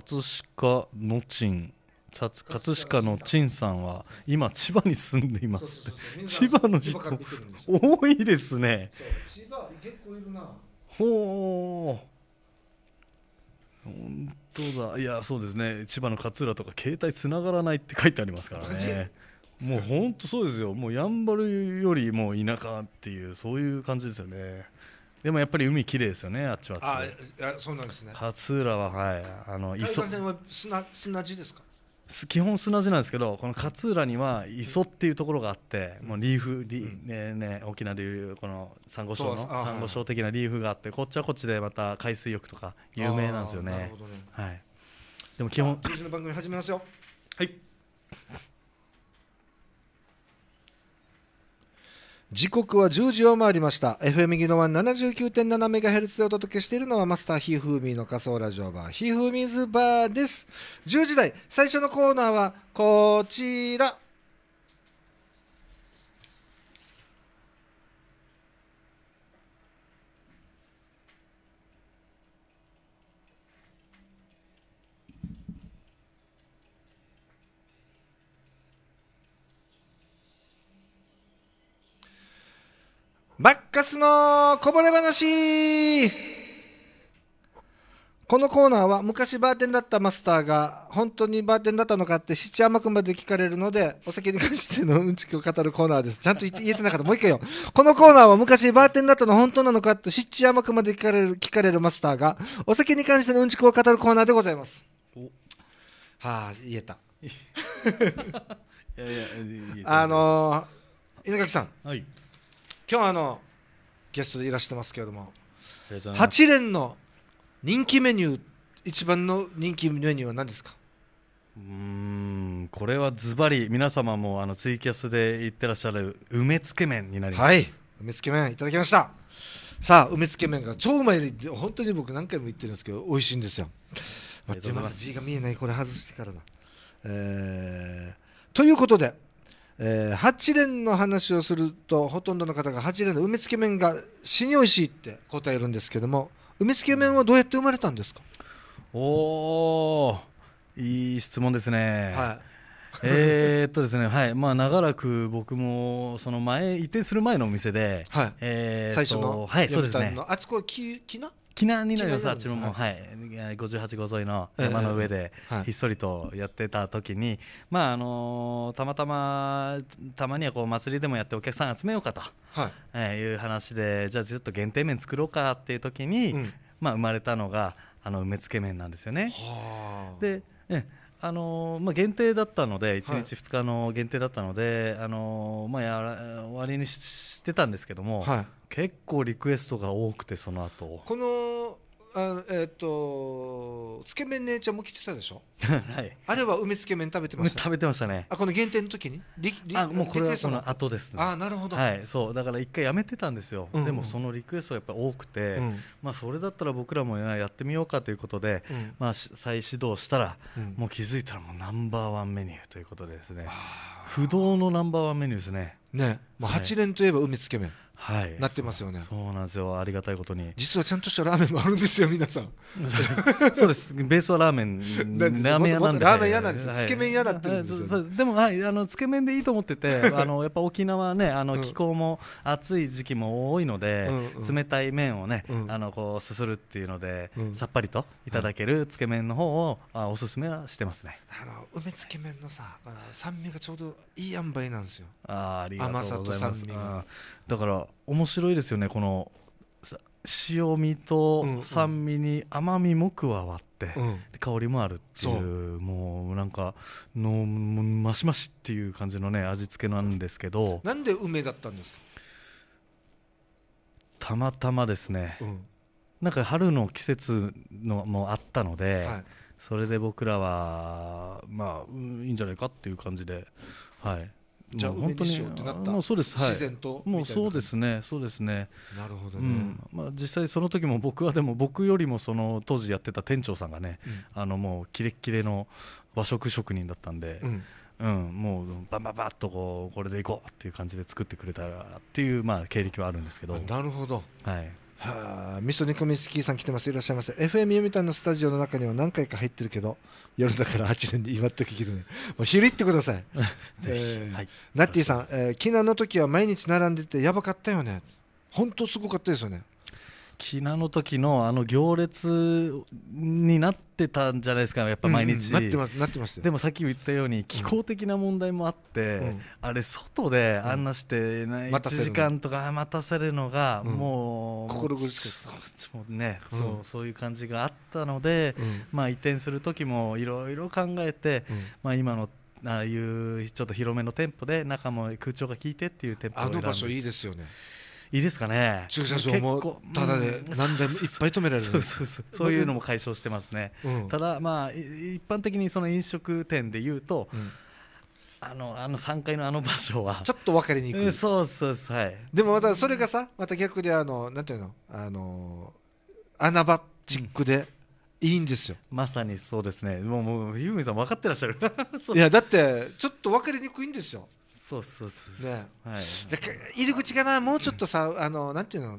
葛飾のちん葛飾のちんさんは今千葉に住んでいますって千葉の人多いですね千葉結構いるなほう本当だいやそうですね千葉の勝浦とか携帯つながらないって書いてありますからねもう本当そうですよもうやんばるよりも田舎っていうそういう感じですよねでもやっぱり海綺麗ですよね、あっちはっちあそうなんですね。勝浦は、はい、あの、磯。は砂、砂地ですか。基本砂地なんですけどこの勝浦には磯っていうところがあって、もうリーフリ、うん、ねね、大きな理由この珊瑚礁の珊瑚礁的なリーフがあってこっちはこっちでまた海水浴とか有名なんですよね。ねはい、でも基本。の番組始めますよはい時刻は10時を回りました FM ギノワン 79.7MHz でお届けしているのはマスターひふみーの仮想ラジオバーひふみーズバーです10時台最初のコーナーはこちらバッカスのこぼれ話このコーナーは昔バーテンだったマスターが本当にバーテンだったのかって七甘くまで聞かれるのでお酒に関してのうんちくを語るコーナーですちゃんと言って言えてなかったもう一回よこのコーナーは昔バーテンだったの本当なのかって七甘くまで聞かれる聞かれるマスターがお酒に関してのうんちくを語るコーナーでございますはあ言えた いやいやいいあのー、稲垣さんはい今日あのゲストでいらしてますけれども8連の人気メニュー一番の人気メニューは何ですかうんこれはズバリ皆様もあのツイキャスで言ってらっしゃる梅つけ麺になりますはい梅つけ麺いただきましたさあ梅つけ麺が超うまいで本当に僕何回も言ってるんですけど美味しいんですよまだ字が見えないこれ外してからだえー、ということでえー、8連の話をするとほとんどの方が8連の梅つけ麺が死においしいって答えるんですけども梅つけ麺はどうやって生まれたんですかおーいい質問ですね。はいえっとですね、はい、まあ長らく僕もその前移転する前のお店で、はい、え最初のはいそうですね。あそこききな記念になるよさ自分も、はい、58号沿いの山の上でひっそりとやってた時に、まああのたまたまたまにはこう祭りでもやってお客さん集めようかと、はいえいう話でじゃあちょっと限定麺作ろうかっていう時に、まあ、生まれたのがあの梅つけ麺なんですよね。で、えあのー、まあ、限定だったので1日2日の限定だったので、はい、あのー、まあ、やら終わりにしってたんですけども、はい、結構リクエストが多くてその後このあえっ、ー、とつけ麺姉ちゃんも来てたでしょ はいあれは梅つけ麺食べてました食べてましたねあこの限定の時にリリあもうこれはその後ですねあなるほどはいそうだから一回やめてたんですよ、うんうん、でもそのリクエストがやっぱ多くて、うん、まあそれだったら僕らもやってみようかということで、うん、まあ再始動したら、うん、もう気づいたらもうナンバーワンメニューということでですね不動のナンバーワンメニューですねね、まあ、8連といえば海つけ麺、はい、なってますよねそうなんですよありがたいことに実はちゃんとしたラーメンもあるんですよ皆さん そうですベースはラーメンラーメン屋なんでラーメン屋なんです、はい、つけ麺屋だってるんですよ、ね、でもはいあのつけ麺でいいと思ってて あのやっぱ沖縄ねあの気候も暑い時期も多いので、うんうん、冷たい麺をね、うん、あのこうすするっていうので、うん、さっぱりといただけるつけ麺の方を、うん、あおすすめはしてますねあの梅つけ麺のさ酸味がちょうどいい塩梅なんですよあありがとうございます甘さと酸味がだから面白いですよねこの塩味と酸味に甘みも加わって、うん、香りもあるっていうもうなんかのましましっていう感じのね味付けなんですけど、なんで梅だったんですかたまたまですね、うん、なんか春の季節のもあったので、はい、それで僕らはまあいいんじゃないかっていう感じではいじゃあ当にしようってなったもうそうです、はい、自然ともうそうですねそうですねなるほどね、うん、まあ、実際その時も僕はでも僕よりもその当時やってた店長さんがね、うん、あのもうキレッキレの和食職人だったんで、うんうん、もうばばばっとこうこれでいこうっていう感じで作ってくれたらっていう、まあ、経歴はあるんですけどなるほど、はい、はあ、味噌煮込みスキーさん来てます。いらっしゃいませ。FM 読谷のスタジオの中には何回か入ってるけど、夜だから8年で今時聞いてね。もうひりってください。えーはい、ナッティさん、えー、キナの時は毎日並んでてやばかったよね。本当すごかったですよね。キナの時のあの行列になってたんじゃないですかやっぱ毎日、うんうん、なってますなってましでもさっき言ったように気候的な問題もあって、うん、あれ外であんなして、ね1時間とか待たせるのがもう、心苦しくそうね、そうそういう感じがあったので、まあ移転する時もいろいろ考えて、まあ今のああいうちょっと広めの店舗で中も空調が効いてっていう店舗あの場所いいですよねいいですかね駐車場もただで何台もいっぱい止められるそういうのも解消してますね、うん、ただまあ一般的にその飲食店でいうと、うん、あのあの3階のあの場所はちょっと分かりにくい、そうそうそうはいでもまたそれがさまた逆であのなんていうのあの穴場チックで、いいんですよまさにそうですねもうもうユさん分かってらっしゃるいやだってちょっと分かりにくいんですよそうそうそうね、はい、入り口がなもうちょっとさあのなんていうの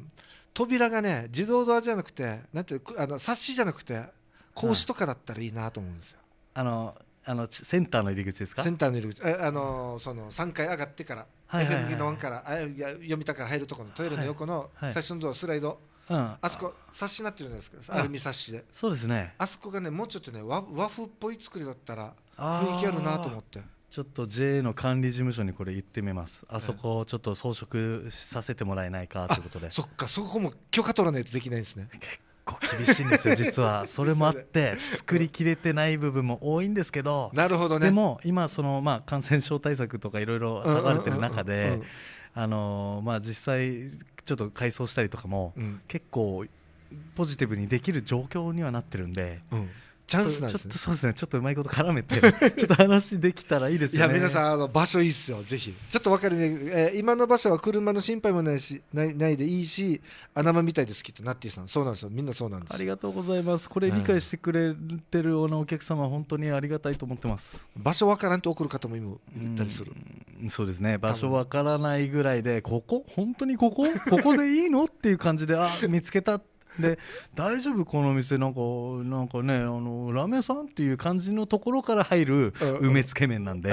扉がね自動ドアじゃなくてなんていうあの冊子じゃなくて格子とかだったらいいなと思うんですよ、あのあのセンターの入り口ですかセンターの入り口あのその3階上がってから、はいはいはい、からあいや読みたから入るところのトイレの横の最初のドア、スライド、うん、あそこ冊子になってるじゃないですかアルミ冊子でそうですねあそこがねもうちょっとね和和風っぽい作りだったら雰囲気あるなと思って。ちょっと JA の管理事務所にこれ言ってみますあそこをちょっと装飾させてもらえないかということでそっかそこも許可取らないとできないですね結構厳しいんですよ実はそれもあって作りきれてない部分も多いんですけどなるほどねでも今そのまあ感染症対策とかいろいろ下がれてる中であのまあ実際ちょっと改装したりとかも結構ポジティブにできる状況にはなってるんで、うんチャンスなんです、ね、ちょっとそうですねちょっとうまいこと絡めて ちょっと話できたらいいですねいや皆さんあの場所いいっすよぜひちょっと分かるね、えー、今の場所は車の心配もないしないないでいいし穴場みたいですきっとナッティさんそうなんですよみんなそうなんですありがとうございますこれ理解してくれてるお客様本当にありがたいと思ってます、場所分からんと送る方も今いたりするそうですね場所分からないぐらいでここ本当にここここでいいのっていう感じであ見つけたってで大丈夫この店なんかなんかねあのラーメン屋さんっていう感じのところから入る梅つけ麺なんで、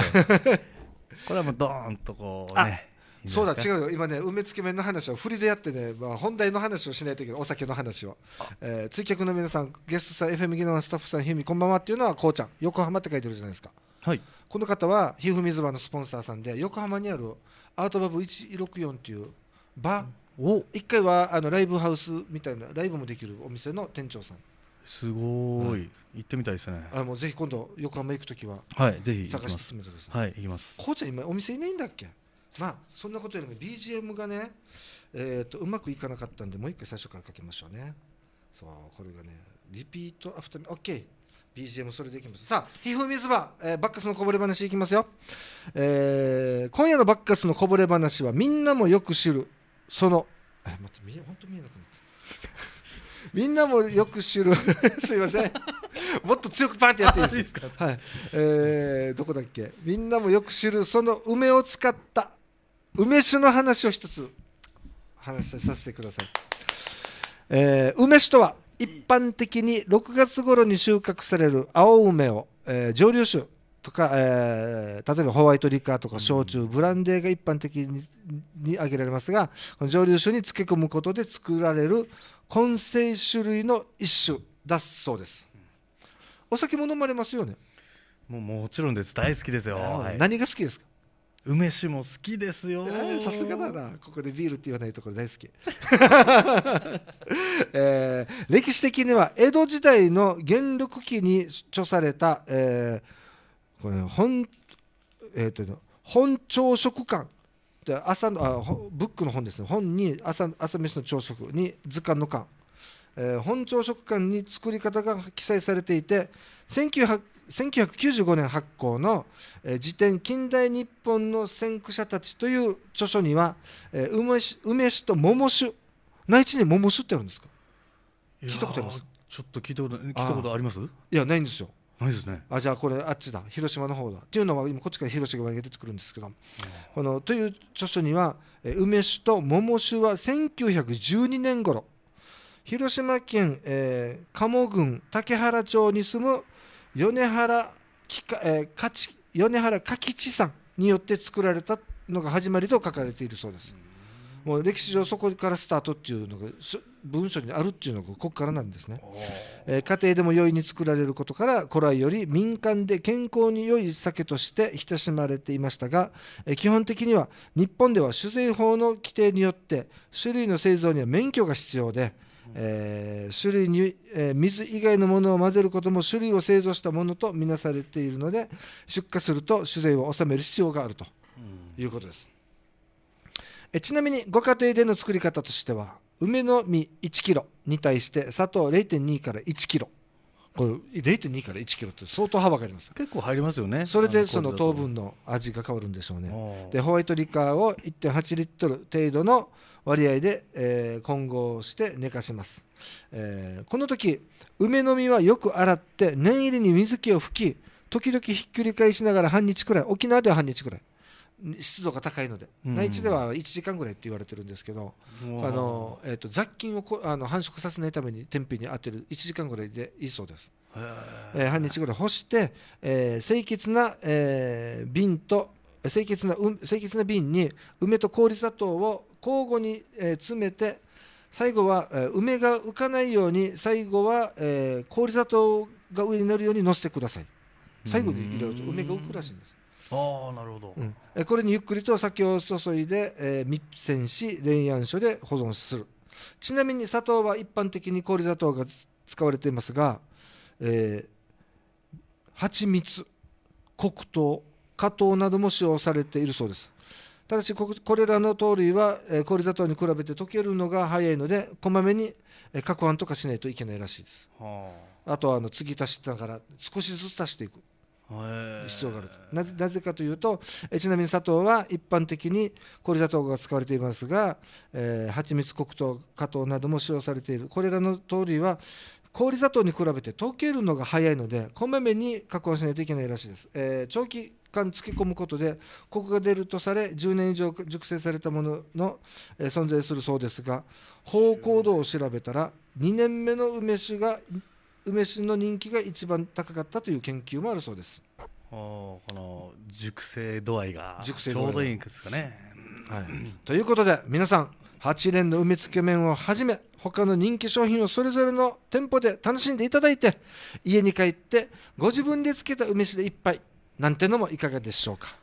これはもうドーンとこうねそうだ違うよ今ね梅つけ麺の話は振りでやってね、まあ、本題の話をしないといけないお酒の話を、えー、追客の皆さんゲストさん FM 技能スタッフさんひみこんばんはっていうのはこうちゃん横浜って書いてるじゃないですかはいこの方はひふみずばのスポンサーさんで横浜にあるアートバブ164っていうバー、うんお1回はあのライブハウスみたいなライブもできるお店の店長さんすごい、はい行ってみたいですねあもうぜひ今度横浜行くときははいぜひ探してみてください、はい行きますこうちゃん今お店いないんだっけまあそんなことよりも BGM がね、えー、とうまくいかなかったんでもう一回最初からかけましょうねそうこれがねリピートアフターミ OKBGM それでいきますさあ「ひふみずば」えーバッカスのこぼれ話いきますよ、えー今夜のバッカスのこぼれ話はみんなもよく知るその待って見え本当見えなくなった みんなもよく知る すいません もっと強くパンってやっていいですかはいえー、どこだっけみんなもよく知るその梅を使った梅酒の話を一つ話させてください、えー、梅酒とは一般的に6月頃に収穫される青梅を、えー、蒸留酒とか、えー、例えばホワイトリカーとか焼酎、ブランデーが一般的にに挙げられますが蒸留酒に漬け込むことで作られる混成種類の一種だそうです、お酒も飲まれますよねもうもちろんです大好きですよ、はい、何が好きですか梅酒も好きですよさすがだなここでビールって言わないところ大好き、えー、歴史的には江戸時代の元禄期に著された、えー、これ、本えっ、ー、と本朝食館で朝のあブックの本ですね本に朝朝飯の朝食に図鑑の館、えー、本朝食館に作り方が記載されていて1995年発行の、え辞典「近代日本の先駆者たち」という著書には、えー、梅酒梅酒と桃酒内地に桃酒ってあるんですか聞いたことありますちょっと聞いたこと聞いたことありますいやないんですよないですねあじゃあこれあっちだ広島の方だっていうのは今こっちから広島が出てくるんですけど、うん、このという著書には梅酒と桃酒は1912年頃広島県、えー、鴨郡竹原町に住む米原きか、えー、か吉さんによって作られたのが始まりと書かれているそうです。もう歴史上そこからスタートっていうのが文書にあるっていうのがここからなんですね、えー、家庭でも容易に作られることから古来より民間で健康に良い酒として親しまれていましたが、えー、基本的には日本では酒税法の規定によって種類の製造には免許が必要で、えー、種類に、えー、水以外のものを混ぜることも種類を製造したものとみなされているので出荷すると酒税を納める必要があるということです、えちなみにご家庭での作り方としては梅の実1キロに対して砂糖0.2から1キロこれ0.2から1キロって相当幅があります結構入りますよねそれでその糖分の味が変わるんでしょうねでホワイトリカーを1.8リットル程度の割合で、えー、混合して寝かします、えー、この時梅の実はよく洗って念入りに水気を拭き時々ひっくり返しながら半日くらい沖縄では半日くらい湿度が高いので、うん、内地では1時間ぐらいって言われてるんですけど、あのえーと、雑菌をこあの繁殖させないために天日に当てる1時間ぐらいでいいそうです。えー、半日ぐらい干して、えー、清潔な、えー、瓶と清潔な、うん、清潔な瓶に梅と氷砂糖を交互に、えー、詰めて最後は、えー、梅が浮かないように最後は、えー、氷砂糖が上になるようにのせてください最後に入れると梅が浮くらしいんですあなるほど、うん、これにゆっくりと酒を注いで、えー、密栓し冷暗所で保存するちなみに砂糖は一般的に氷砂糖が使われていますが、えー、蜂蜜黒糖果糖なども使用されているそうですただしこれらの糖類は、えー、氷砂糖に比べて溶けるのが早いのでこまめに、えー、攪拌とかしないといけないらしいです、はあ、あとはあの継ぎ足しながら少しずつ足していく必要があるなぜなぜかというとえちなみに砂糖は一般的に氷砂糖が使われていますが、えー、蜂蜜黒糖加糖なども使用されているこれらの糖類は氷砂糖に比べて溶けるのが早いのでこまめに加工しないといけないらしいです、えー、長期間漬け込むことでコクが出るとされ10年以上熟成されたものの、えー、存在するそうですが芳香度を調べたら2年目の梅酒が梅酒の人気が一番高かったという研究もあるそうですおこの熟成度合いがちょうどいいんですかね、はい、ということで皆さん8連の梅つけ麺をはじめ他の人気商品をそれぞれの店舗で楽しんでいただいて家に帰ってご自分でつけた梅酒で一杯なんてのもいかがでしょうか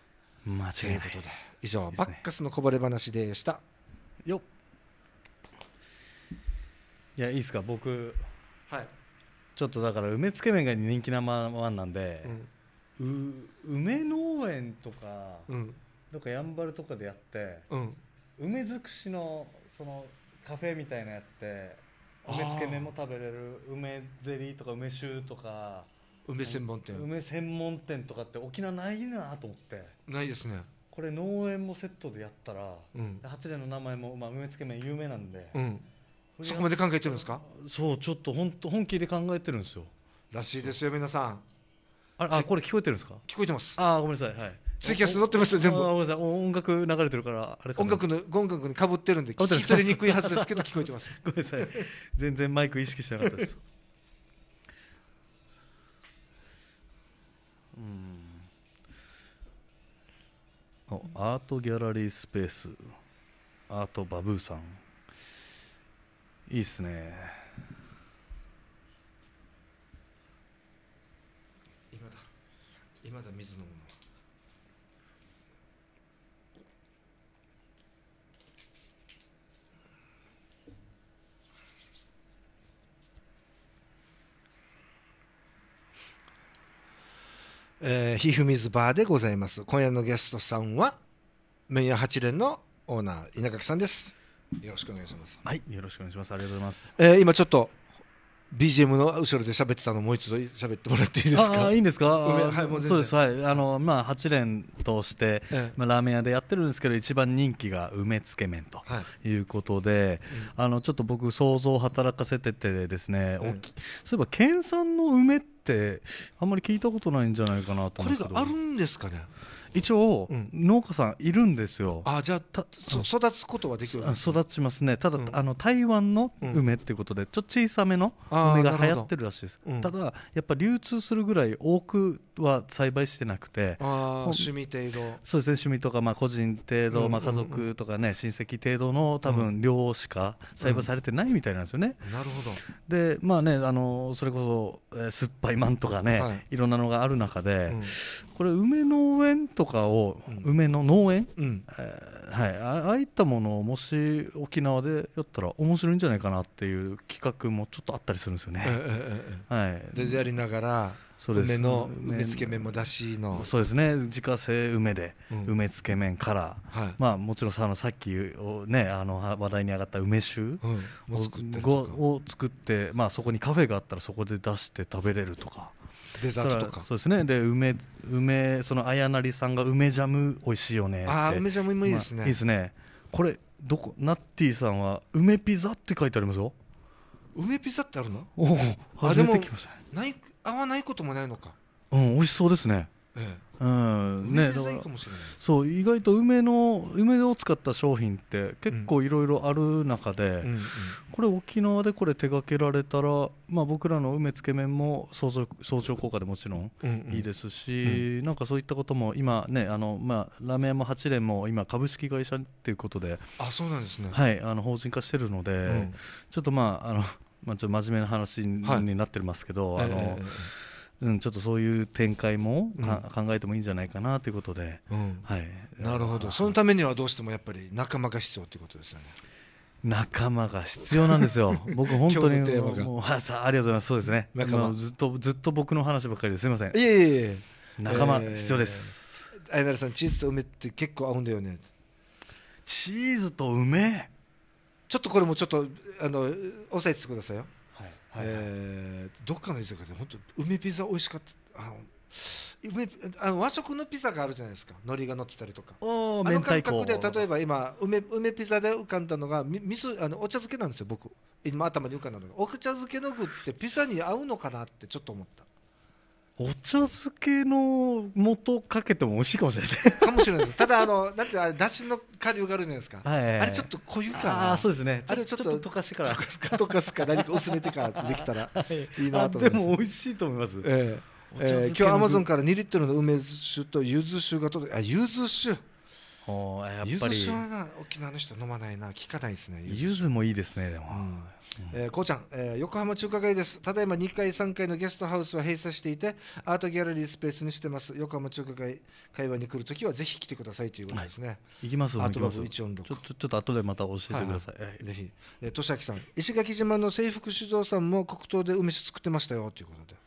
間違いないということで以上いいで、ね、バッカスのこぼれ話でしたよいやいいですか僕ちょっとだから梅つけ麺が人気なままなんで、うん、梅農園とか、うん、どっかやんばるとかでやって、うん、梅尽くしのそのカフェみたいなやって梅つけ麺も食べれる梅ゼリーとか梅酒とか梅専門店梅専門店とかって沖縄ないなと思ってないですねこれ農園もセットでやったら、うん、八の名前も、まあ、梅つけ麺有名なんで、うんそこまで考えてるんですかそうちょっと本当本気で考えてるんですよらしいですよ皆さんああこれ聞こえてるんですか聞こえてますあごめんなさいはいツイキャス載ってますよ全部ごめんなさい音楽流れてるからあれ音楽の音楽にかぶってるんで聞き取りにくいはずですけど聞こえてますごめんなさい全然マイク意識してなかったですうんアートギャラリースペースアートバブーさんいいっすね今だ今だ水飲むのえー、ひふみずバーでございます今夜のゲストさんは麺屋八連のオーナー稲垣さんですよろしくお願いします。はい、よろしくお願いします。ありがとうございます。えー、今ちょっと BGM の後ろで喋ってたのもう一度喋ってもらっていいですか。いいんですか。はい、そうです。はい、あのまあ八連通して、ええ、まあラーメン屋でやってるんですけど一番人気が梅つけ麺ということで、はい、あのちょっと僕想像を働かせててですね、え、そういえば県産の梅ってあんまり聞いたことないんじゃないかなと思うんですけど。これがあるんですかね。一応、農家さんいるんですよあじゃあ育つことはできる育ちますねただ、あの台湾の梅っていうことでちょっと小さめの梅が流行ってるらしいです、ただやっぱ流通するぐらい多くは栽培してなくて趣味程度そうですね趣味とかまあ個人程度、まあ、家族とかね親戚程度の多分量しか栽培されてないみたいなんですよね、なるほどでまあねあのそれこそ、えー、酸っぱいマンとかね、い、ろんなのがある中で、これ梅農園ととかを、梅の農園、うんえー、はいあ、ああいったものをもし沖縄でやったら面白いんじゃないかなっていう企画もちょっとあったりするんですよね。はい、でやりながら梅の梅つけ麺もだしのそうですね自家製梅で、梅つけ麺から、はい、まあもちろんさあのさっきねあの話題に上がった梅酒を,、を作って、まあ、そこにカフェがあったらそこで出して食べれるとか。デザートとかそうですねで梅梅その綾成さんが梅ジャム美味しいよねああ梅ジャムもいいですね、まあ、いいですねこれどこナッティさんは梅ピザって書いてありますよ梅ピザってあるのおお初めて来ましたねない合わないこともないのかうん美味しそうですねええうんね、だからそう意外と梅の梅を使った商品って結構いろいろある中で、これ沖縄でこれ手掛けられたら、まあ、僕らの梅つけ麺も相乗効果でもちろんいいですし、なんかそういったことも今ねあの、まあ、ラーメン屋も八連も今株式会社っていうことであそうなんですね、はい、あの法人化してるので、ちょっとまああの、まあ、ちょっと真面目な話になってますけど。あの、うん、ちょっとそういう展開も、うん、考えてもいいんじゃないかなということで、うん、はい、なるほどそのためにはどうしてもやっぱり仲間が必要ということですよね。仲間が必要なんですよ。僕本当にもう ありがとうございます。そうですね。ずっとずっと僕の話ばっかりですいません。いえいえ。仲間必要です。あやなるさんチーズと梅って結構合うんだよね。チーズと梅。ちょっとこれもちょっとあの押さえてくださいよ。えどっかの居酒屋で本当梅ピザ美味しかったあの梅あの和食のピザがあるじゃないですか海苔が乗ってたりとかあの感覚で例えば今梅梅ピザで浮かんだのがみみあのお茶漬けなんですよ僕今頭に浮かんだのがお茶漬けの具ってピザに合うのかなってちょっと思ったお茶漬けの素かけても美味しいかもしれないかもしれないですただあのだってあれだしの顆粒があるじゃないですか、はいはいはい、あれちょっと濃ゆかなあそうですねあれちょっと溶かしから溶かすか溶かすか何か薄めてからできたら いいなと思います、はい、でも美味しいと思います、えーえー、今日アマゾンから2リットルの梅酒と柚子酒が届いあ柚子酒おやっぱり沖縄の人飲まないな聞かないですねゆずもいいですねでも、うんえー、こうちゃん、えー、横浜中華街ですただいま2階3階のゲストハウスは閉鎖していてアートギャラリースペースにしてます横浜中華街会話に来るときはぜひ来てくださいということですね、はい、行きますアートラブ146ちょちょっと後でまた教えてください、はいぜひ、えー、としあきさん石垣島の制服酒造さんも黒糖で梅酒作ってましたよということで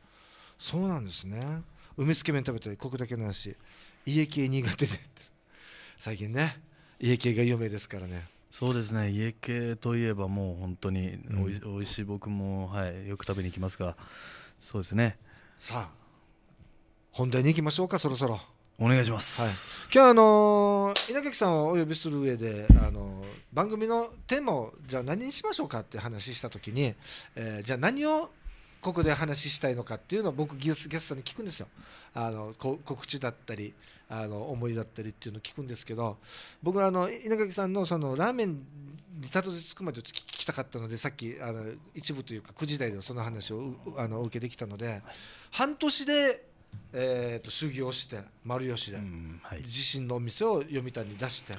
そうなんですね梅つけ麺食べたりコクだけの話家系苦手で最近ね家系が有名ですからねそうですね家系といえばもう本当におい,、おいしい僕も、はい、よく食べに行きますがそうですねさあ本題に行きましょうかそろそろお願いします、はい、今日あのー、稲垣さんをお呼びする上で、あのー、番組のテーマをじゃあ何にしましょうかって話した時に、えー、じゃあ何をここで話したいのかっていうのを僕ゲスゲストに聞くんですよあの告知だったりあの思いだったりっていうのを聞くんですけど僕はあの稲垣さんのそのラーメンにたどり着くまで聞きたかったのでさっきあの一部というか9時台でその話をあのお受けできたので半年でえーと、修行して丸吉で、自身のお店を読谷に出して。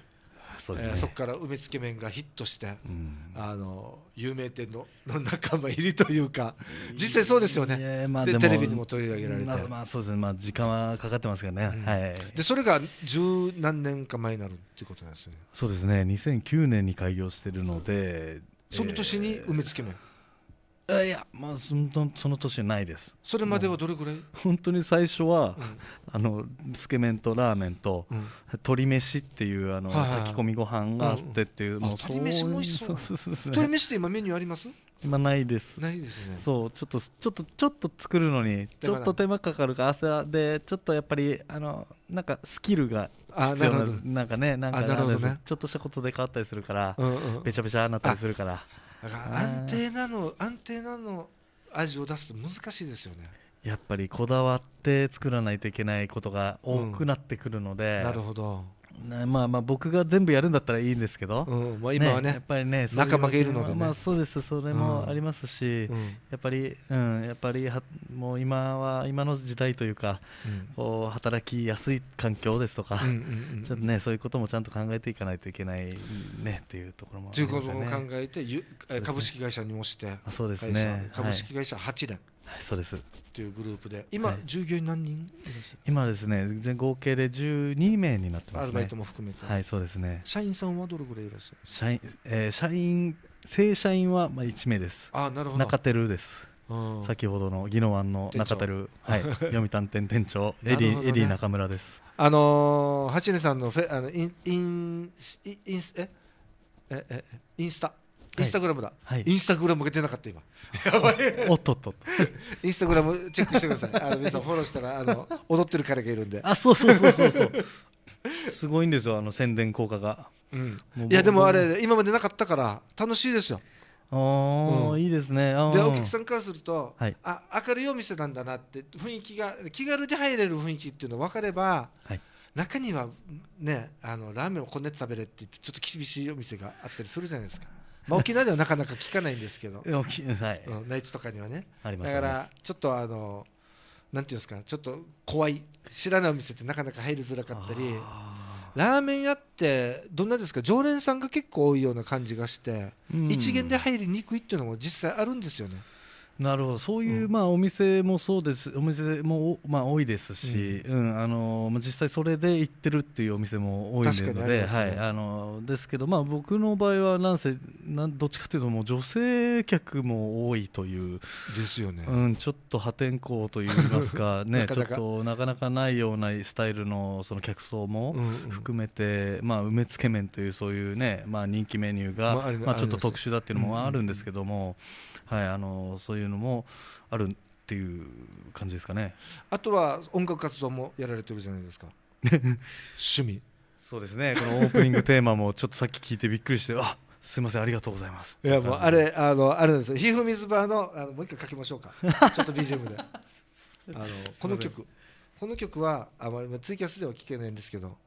そこ、ねえー、から梅つけ麺がヒットして、うん、あの有名店の の仲間入りというか実際そうですよね、まあ、でテレビにも取り上げられて、まあ、まあそうですね、まあ、時間はかかってますけどね、うん、はい、でそれが十何年か前になるっていうことなんですよねそうですね2009年に開業してるので、その年に梅つけ麺、えーあいやまあそのその年ないですそれまではどれぐらい本当に最初は、あのつけ麺とラーメンと、鶏飯っていうあの、炊き込みご飯があってっていう、もう鶏飯も美味しそう鶏飯って今メニューあります今ないですないですねそうちょっとちょっとちょっと作るのにちょっと手間かかるか汗でちょっとやっぱりあのなんかスキルが必要なんですなんかねなんかちょっとしたことで変わったりするからべちゃべちゃになったりするからだから安定なの安定なの味を出すと難しいですよねやっぱりこだわって作らないといけないことが多くなってくるので、うん、なるほどまあまあ僕が全部やるんだったらいいんですけど、うんまあ、今はねやっぱりね仲間がいるので、ね、まあ、そうですそれもありますし、うん、やっぱり、うん、やっぱりはもう今は今の時代というか、こう働きやすい環境ですとか、ちょっとねそういうこともちゃんと考えていかないといけないねっていうところもありますね。ということも考えて株式会社にもしてそうですね株式会社8年、はいはい、そうですっていうグループで今、はい、従業員何人今ですね全合計で12名になってます、ね、アルバイトも含めてはいそうですね社員さんはどれぐらいいらっしゃる社員、えー、社員正社員はまあ1名ですあなるほど中テルです先ほどの宜野湾の中たる、はい、読谷店店長エリー、ね、エリー中村です。あのー、橋根さんのフェあのインインインえええインスタインスタグラムだ、はい、インスタグラムが出なかった今 やばいおっとっとインスタグラムチェックしてくださいあの皆さんフォローしたらあの踊ってる彼がいるんであそうそうそうそうそうすごいんですよあの宣伝効果が、うん、いやでもあれ今までなかったから楽しいですよあ、うん、いいですねでお客さんからすると、はい、あ明るいお店なんだなって雰囲気が気軽で入れる雰囲気っていうの分かれば、はい中にはねあのラーメンをこねて食べれって言ってちょっと厳しいお店があったりするじゃないですかまあ、沖縄ではなかなか聞かないんですけど 沖はい、うん、内地とかにはねだからちょっとあのなんていうんですかちょっと怖い知らないお店ってなかなか入りづらかったりラーメン屋ってどんなですか常連さんが結構多いような感じがして、うん、一元で入りにくいっていうのも実際あるんですよね。なるほどそういう、まあ、お店もそうですお店も、まあ、多いですし、うんあの実際それで行ってるっていうお店も多いので、はいあのですけど、まあ、僕の場合はなんせなんどっちかというともう女性客も多いというですよね、うん、ちょっと破天荒といいますか, ね、ちょっとなかなかないようなスタイルのその客層も含めて、まあ、梅つけ麺というそういうね、まあ、人気メニューが、まあちょっと特殊だっていうのもあるんですけども、はい、あのそういううのもあるっていう感じですかねあとは音楽活動もやられてるじゃないですか 趣味そうですねこのオープニングテーマもちょっとさっき聞いてびっくりしてあすみませんありがとうございますいやもうあれあのあれですひふみずばのあのもう一回書きましょうか ちょっと BGM であのこの曲この曲はあまりツイキャスでは聴けないんですけど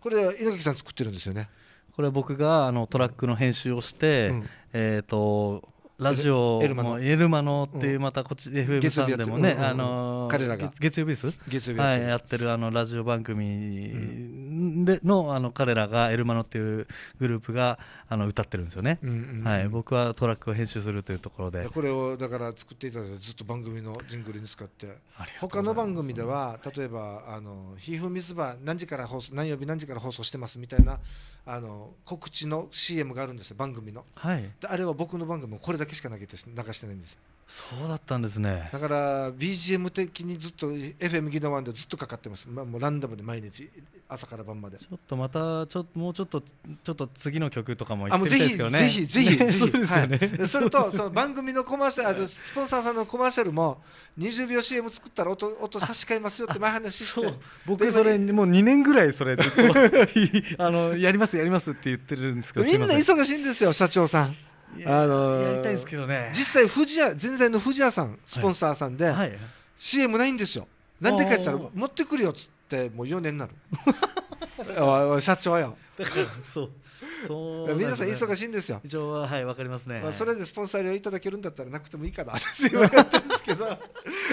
これ猪木さん作ってるんですよねこれ僕があのトラックの編集をして、うん、えっ、ー、とラジオエルマのエルマのっていうまたこっち FM さんでもね、あの彼らが月曜日です月曜日はいやってるあのラジオ番組でのあの彼らがエルマノっていうグループがあの歌ってるんですよね、はい僕はトラックを編集するというところでこれをだから作っていただいてずっと番組のジングルに使って他の番組では例えばあの「ひふみすば何時から放送何曜日何時から放送してます」みたいなあの告知の CM があるんですよ番組の、はい、あれは僕の番組もこれだけしか流してないんですそうだったんですねだから BGM 的にずっと FM ギノワンでずっとかかってます、まあ、もうランダムで毎日朝から晩までちょっとまたちょもうちょっとちょっと次の曲とかも行ってみたいですよねぜひぜひぜひ、ね、はい、それとその番組のコマーシャルスポンサーさんのコマーシャルも20秒 CM 作ったら音音差し替えますよって前話して僕それもう2年ぐらいそれずっと あのやりますやりますって言ってるんですけどみんな忙しいんですよ社長さんあのー、やりたいですけどね実際富士屋前在の富士屋さんスポンサーさんで、はいはい、CM ないんですよなんでかって言ったら持ってくるよっつってもう4年になる 社長よだからそうそう、ね、皆さん忙しいんですよ一応ははいわかりますね、まあ、それでスポンサー料いただけるんだったらなくてもいいかなって けど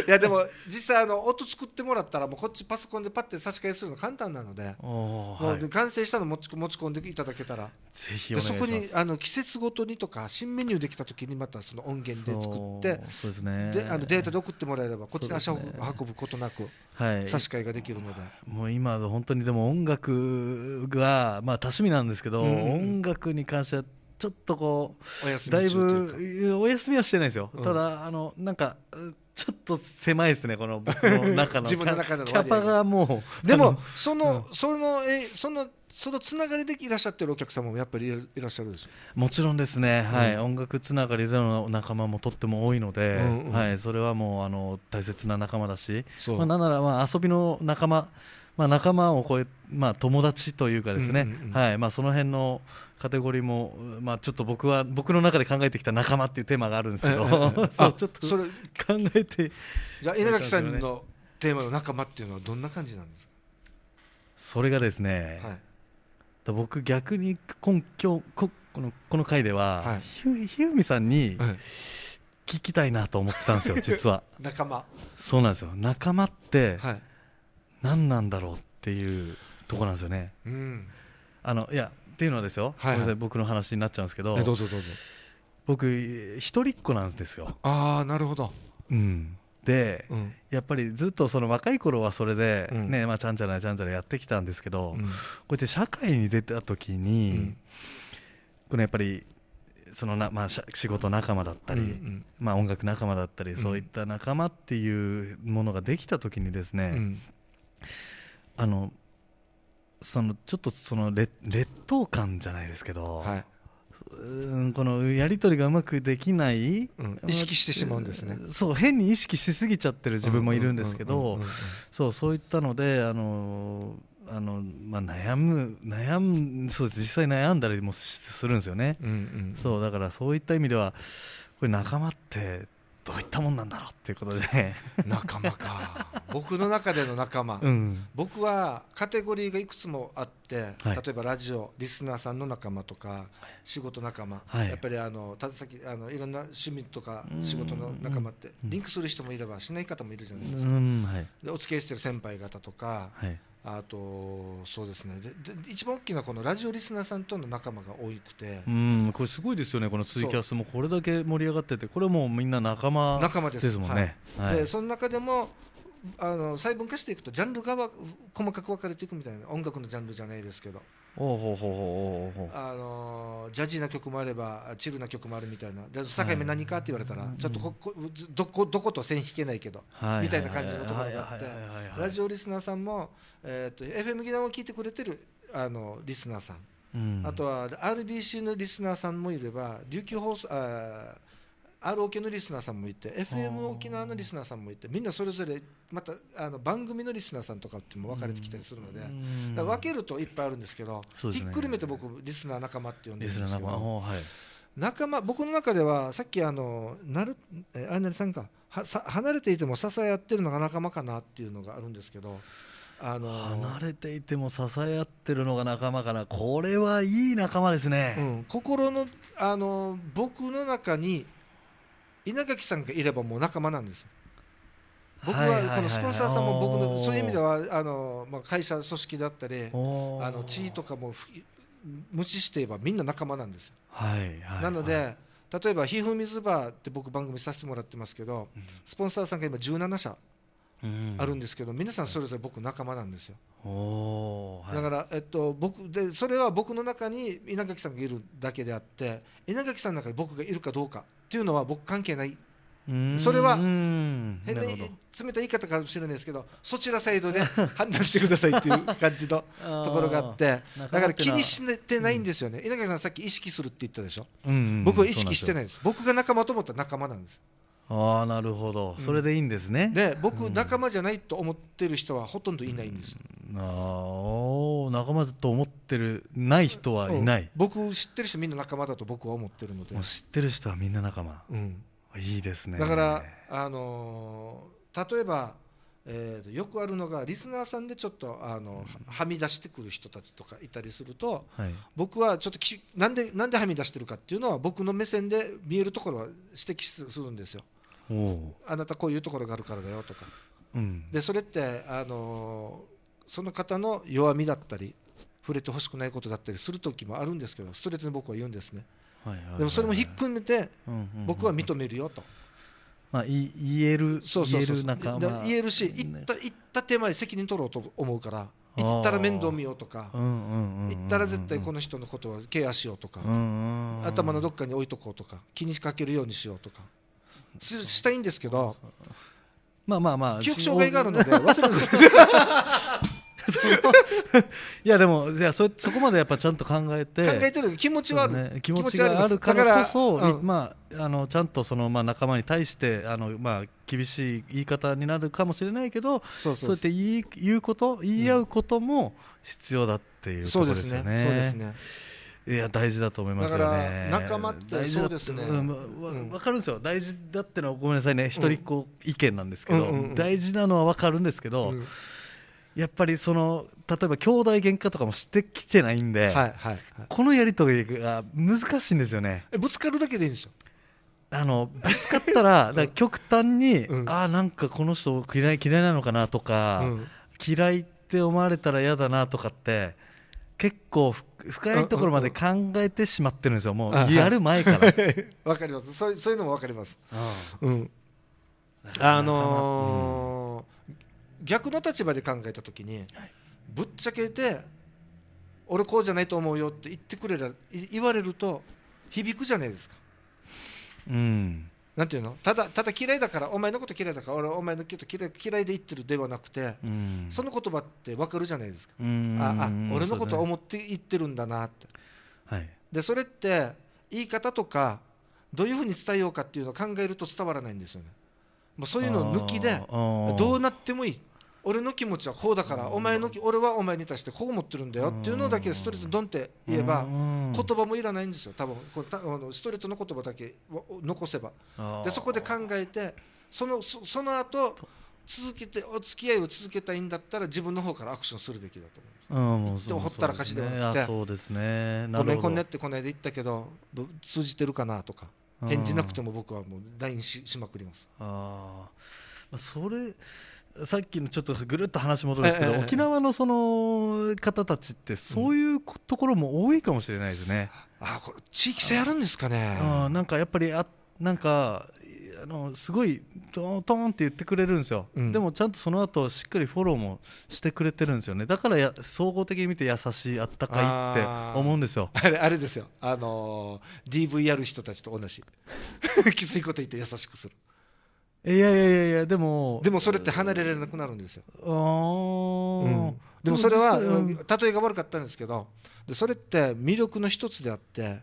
いやでも実際あの音作ってもらったらもうこっちパソコンでパッて差し替えするの簡単なのでもう、は完成したの持ち持ち込んでいただけたらぜひそこにあの季節ごとにとか新メニューできた時にまたその音源で作ってそうです、ね、であのデータで送ってもらえればこっちに足を運ぶことなく差し替えができるので、はい、もう今本当にでも音楽がまあ多趣味なんですけど、音楽に関してはちょっとこうだいぶお休みはしてないですよ、うん、ただあのなんかちょっと狭いですねこの僕の中の 自分の中のキャパがもうでもその、うん、そのえそのそのつながりでいらっしゃってるお客様もやっぱりいらっしゃるでしょもちろんですね、はい、うん、音楽つながりでの仲間もとっても多いので、うんうん、はい、それはもうあの大切な仲間だし、まあ、なんならまあ遊びの仲間まあ、仲間を超え、まあ、友達というかですね、はいまあ、その辺のカテゴリーも、まあ、ちょっと僕は僕の中で考えてきた仲間っていうテーマがあるんですけど、そうちょっとそれ考えてじゃあ稲垣さんのテーマの仲間っていうのはどんな感じなんですかそれがですね、はい、僕逆に今今日ここのこの回では、はい、ひゆみさんに、はい聞きたいなと思ってたんですよ実は 仲間そうなんですよ仲間って、はい、何なんだろうっていうとこなんですよね。うん、あのいやっていうのはですよ、はいはい、ごめんなさい僕の話になっちゃうんですけどどうぞどうぞ僕一人っ子なんですよ。あなるほど、うん、で、うん、やっぱりずっとその若い頃はそれでね、うん、まあ、ちゃんちゃらちゃんちゃらやってきたんですけど、うん、こうやって社会に出た時に、このやっぱりそのな、まあ、仕事仲間だったり、うんうん、まあ、音楽仲間だったりそういった仲間っていうものができた時にですね、あのそのちょっとその劣等感じゃないですけど、はい、このやり取りがうまくできない、うん、意識してしまうんですねそう変に意識しすぎちゃってる自分もいるんですけどそうそういったのであのあのまあ悩む悩むそうです実際悩んだりもするんですよね、そうだからそういった意味ではこれ仲間ってどういったもんなんだろうっていうことで仲間か僕の中での仲間、うん、僕はカテゴリーがいくつもあって、はい、例えばラジオリスナーさんの仲間とか仕事仲間、はい、やっぱりあのたさきあのいろんな趣味とか仕事の仲間ってリンクする人もいればしない方もいるじゃないですか、はい、でお付き合いしてる先輩方とか、はい、あとそうですねで一番大きなこのラジオリスナーさんとの仲間が多くてうんこれすごいですよねこのツイキャスもこれだけ盛り上がっててこれもうみんな仲間仲間ですもんね。はい、でその中でもあの細分化していくとジャンルが細かく分かれていくみたいな音楽のジャンルじゃないですけどあのジャジーな曲もあればチルな曲もあるみたいなで境目何かって言われたら、ちょっとここどこどこと線引けないけど、みたいな感じのところがあってラジオリスナーさんも、えーと、FM ギターを聞いてくれてるあのリスナーさん、うん、あとは RBC のリスナーさんもいれば琉球放送あ ROK のリスナーさんもいて FM 沖縄のリスナーさんもいてみんなそれぞれまたあの番組のリスナーさんとかっても分かれてきたりするので分けるといっぱいあるんですけどひっくるめて僕リスナー仲間って呼んでるんですけど。仲間僕の中ではさっきあのなるあいなりさんか離れていても支え合ってるのが仲間かなっていうのがあるんですけどあの離れていても支え合ってるのが仲間かなこれはいい仲間ですね、うん、心のあの僕の中に稲垣さんがいればもう仲間なんです僕はこのスポンサーさんも僕のそういう意味ではあの、まあ、会社組織だったりあの地位とかも無視していえばみんな仲間なんですはいなので例えば「ひふみずば」って僕番組させてもらってますけど、スポンサーさんが今17社あるんですけど、皆さんそれぞれ僕仲間なんですよ、だから、えっと、僕でそれは僕の中に稲垣さんがいるだけであって稲垣さんの中に僕がいるかどうかっていうのは僕関係ないそれは変な冷たい言い方かもしれないですけどそちらサイドで判断してくださいっていう感じの ところがあってだから気にしてないんですよね、稲垣さんさっき意識するって言ったでしょ、僕は意識してないです僕が仲間と思ったら仲間なんですああなるほど、うん、それでいいんですねで僕仲間じゃないと思ってる人はほとんどいないんです、うん、ああ仲間と思ってるない人はいない、うん、僕知ってる人みんな仲間だと僕は思ってるので知ってる人はみんな仲間、うん、いいですねだからあのー、例えばえー、よくあるのがリスナーさんでちょっとあの、はみ出してくる人たちとかいたりすると、はい、僕はちょっときなんでなんではみ出してるかっていうのは僕の目線で見えるところは指摘するんですよ。あなたこういうところがあるからだよとか、うん、でそれってあのその方の弱みだったり触れてほしくないことだったりする時もあるんですけどストレートに僕は言うんですね、はいはいはい、でもそれもひっくめて僕は認めるよと。まあ、言えるそうそうそう言える言えるし行った行った手前責任取ろうと思うから行ったら面倒見ようとか行ったら絶対この人のことはケアしようとか頭のどっかに置いとこうとか気にしかけるようにしようとかしたいんですけどまあまあまあ記憶障害があるので忘れる いやでもいやそそこまでやっぱちゃんと考えて考えてる気持ちはある、ね、気持ちがあるからこそ、うん、まあ、あのちゃんとその、まあ、仲間に対してあの、まあ、厳しい言い方になるかもしれないけどそうやって言い言うこと言い合うことも必要だっていうところですよね。うん、そうですねいや大事だと思いますよね。仲間ってそうですね。わ、うんうん、かるんですよ。大事だってのはごめんなさいね。一人っ子意見なんですけど、うんうんうん、大事なのはわかるんですけど、うん、やっぱりその例えば兄弟喧嘩とかもしてきてないんで、はいはいはい、このやりとりが難しいんですよね。ぶつかるだけでいいんですよ。あのぶつかった ら極端に、うん、あなんかこの人嫌い嫌いなのかなとか、嫌いって思われたら嫌だなとかって。結構深いところまで考えてしまってるんですよ、もうやる前から わかりますそうそういうのもわかりますうんあのーうん、逆の立場で考えたときに、はい、ぶっちゃけて俺こうじゃないと思うよって言ってくれら言われると響くじゃないですかうんなんていうのただただ嫌いだからお前のこと嫌いだから俺お前のこと嫌い嫌いで言ってるではなくて、うん、その言葉って分かるじゃないですか、ああ俺のことは思って言ってるんだなって、はい、でそれって言い方とかどういうふうに伝えようかっていうのを考えると伝わらないんですよねもうそういうのを抜きでどうなってもいい俺の気持ちはこうだからお前の俺はお前に対してこう思ってるんだよっていうのだけストレートドンって言えば言葉もいらないんですよ多分こたあのストレートの言葉だけ残せばでそこで考えてそのそその後続けてお付き合いを続けたいんだったら自分の方からアクションするべきだと思う,、うん、うそほったらかしではなくてそうですねごめんこんねってこの間言ったけど通じてるかなとか返事なくても僕はもう LINE ししまくります。あそれさっきのちょっとぐるっと話戻るんですけど、ええ、沖縄のその方たちってそういうところも多いかもしれないですね。あこれ地域性あるんですかね。うん、なんかやっぱりあなんかあのすごいトントンって言ってくれるんですよ、うん、でもちゃんとその後しっかりフォローもしてくれてるんですよねだからや総合的に見て優しいあったかいって思うんですよあれあれですよあのー、DVR 人たちと同じ きついこと言って優しくするいやいやいやいやでもでもそれって離れられなくなるんですよ。あうん、でもそれは例えが悪かったんですけどでそれって魅力の一つであって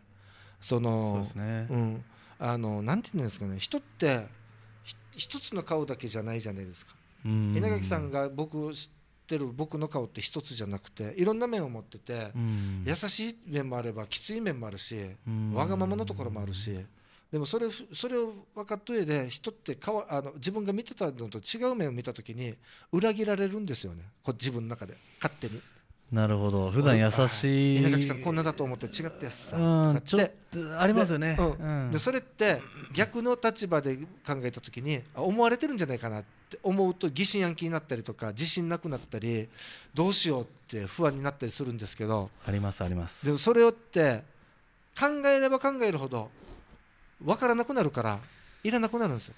そのそうですね、うん、あのなんて言うんですかね人って一つの顔だけじゃないじゃないですか。稲垣さんが僕知ってる僕の顔って一つじゃなくていろんな面を持ってて優しい面もあればきつい面もあるしわがままのところもあるし。でもそれそれを分かった上で人ってかわあの自分が見てたのと違う面を見た時に裏切られるんですよねこ自分の中で勝手に。なるほど普段優しい稲垣さんこんなだと思って違ってやつさとって、ありますよね、うんうん、でそれって逆の立場で考えた時に思われてるんじゃないかなって思うと疑心暗鬼になったりとか自信なくなったりどうしようって不安になったりするんですけどありますありますでもそれをって考えれば考えるほど分からなくなるからいらなくなるんですよ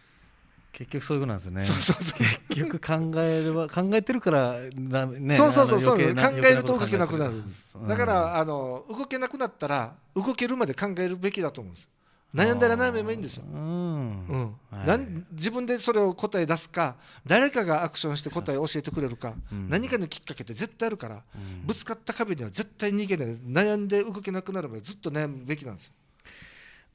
結局そういうことなんですねそうそうそう結局考えれば考えてるからだ、ね、そうそうそうそう考えると動けなくなるんです、だからあの動けなくなったら動けるまで考えるべきだと思うんです悩んだら悩めばいいんですよ、うんうんはい、自分でそれを答え出すか誰かがアクションして答えを教えてくれるか、うん、何かのきっかけって絶対あるから、ぶつかった壁には絶対逃げない悩んで動けなくなるまでずっと悩むべきなんですよ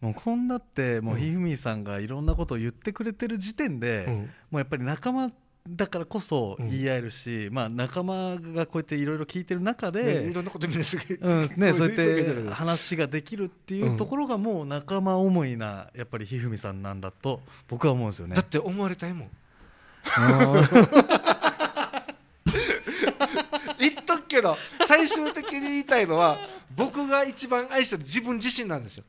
もうこんなってもうひふみさんがいろんなことを言ってくれてる時点で、うん、もうやっぱり仲間だからこそ言い合えるし、うん、まあ、仲間がこうやっていろいろ聞いてる中で、ね、いろんなこと見すぎ、うんね、そうやって話ができるっていうところがもう仲間思いなやっぱりひふみさんなんだと僕は思うんですよね。だって思われたいもん。言っとくけど最終的に言いたいのは僕が一番愛してる自分自身なんですよ。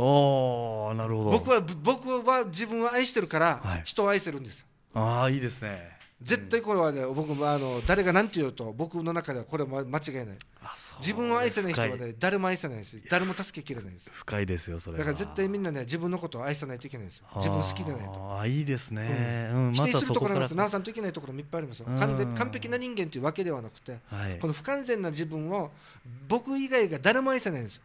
おなるほど僕は僕は自分を愛してるから、人を愛せるんですああいいですね絶対これはね、うん、僕あの誰が何て言うと僕の中ではこれは間違いない自分を愛せない人はね誰も愛せないし誰も助けきれないです深いですよそれだから絶対みんなね自分のことを愛さないといけないですよ自分好きでないとああいいですね、うんうん、否定するところありますなおさんといけないところもいっぱいありますよ完全完璧な人間というわけではなくて、はい、この不完全な自分を僕以外が誰も愛せないんですよ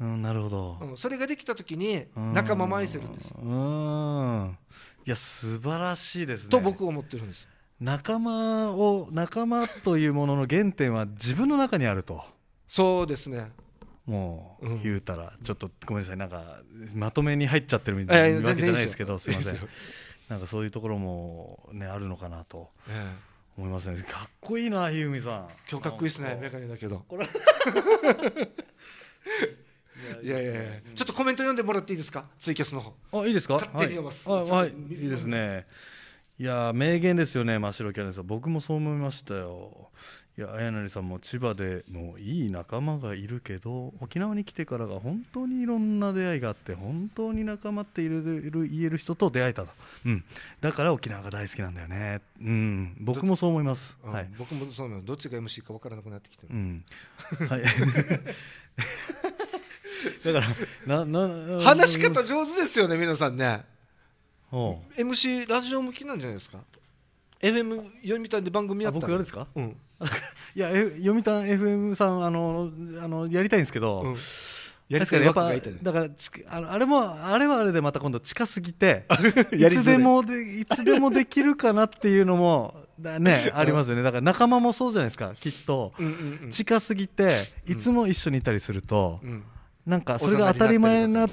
うん、なるほど、うん、それができた時に仲間も愛せるんですよ、うん、いや素晴らしいですねと僕は思ってるんです仲間を仲間というものの原点は自分の中にあるとそうですねもう言うたら、ちょっとごめんなさいなんかまとめに入っちゃってるみたいなわけじゃないですけどすいませんなんかそういうところもねあるのかなと、思いますねかっこいいなゆうみさん今日かっこいいですねメガネだけどこれいやいやいや、ちょっとコメント読んでもらっていいですか、ツイキャスの方。あ、いいですか。勝手に読ます。はい、い、いですね。いや名言ですよね、真白キャラさん。僕もそう思いましたよ。いや綾成さんも千葉でもういい仲間がいるけど沖縄に来てからが本当にいろんな出会いがあって本当に仲間っている言える人と出会えたと、うん、だから沖縄が大好きなんだよね、うん、僕もそう思います、はい、僕もそうどっちが MC か分からなくなってきてうんはい だからなな話し方上手ですよね皆さんねほ MC ラジオ向きなんじゃないですか FM 読みたんで番組やった僕がですか、うん、いや、え読谷 FM さんあのあのやりたいんですけど、うんやりからやっぱだからちあのあれもあれはあれでまた今度近すぎて いつでもでいつでもできるかなっていうのもだねありますよねだから仲間もそうじゃないですかきっと、うんうんうん、近すぎていつも一緒にいたりすると、うんなんかそれが当たり前になっ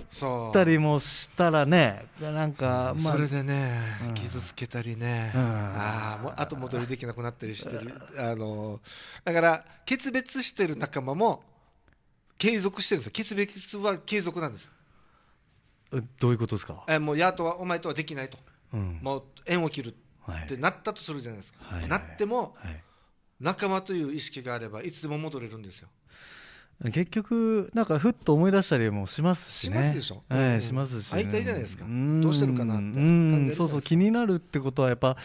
たりもしたらねなんかまあそれでね、傷つけたりね、うん、あ後戻りできなくなったりしてる、うん、あのだから決別してる仲間も継続してるんですよ決別は継続なんですどういうことですかえもうやとはお前とはできないと、うん、もう縁を切るってなったとするじゃないですか、はい、なっても、仲間という意識があればいつでも戻れるんですよ結局なんかふっと思い出したりもしますしねしますでしょ、えー、しますし、ね、会いじゃないですかどうしてるかなってそうそう気になるってことはやっぱ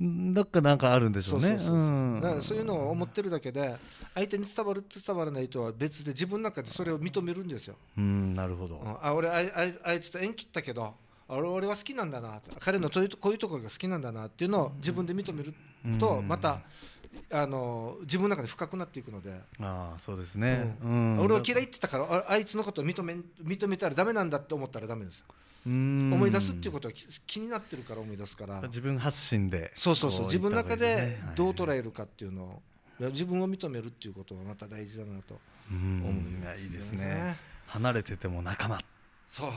どんかなんかあるんでしょうねそういうのを思ってるだけで相手に伝わる伝わらないとは別で自分の中でそれを認めるんですようんなるほどあ俺ああいつと縁切ったけど俺は好きなんだな彼のこういうところが好きなんだなっていうのを自分で認めるとまた、うんあの自分の中で深くなっていくのであそうですね、うんうん、俺は嫌いって言ったからああいつのことを認め認めたらだめなんだって思ったらだめです思い出すっていうことは気になってるから思い出すから自分発信でそうそうそう自分の中でどう捉えるかっていうのを、はい自分を認めるっていうことはまた大事だなと思いいいですね離れてても仲間そう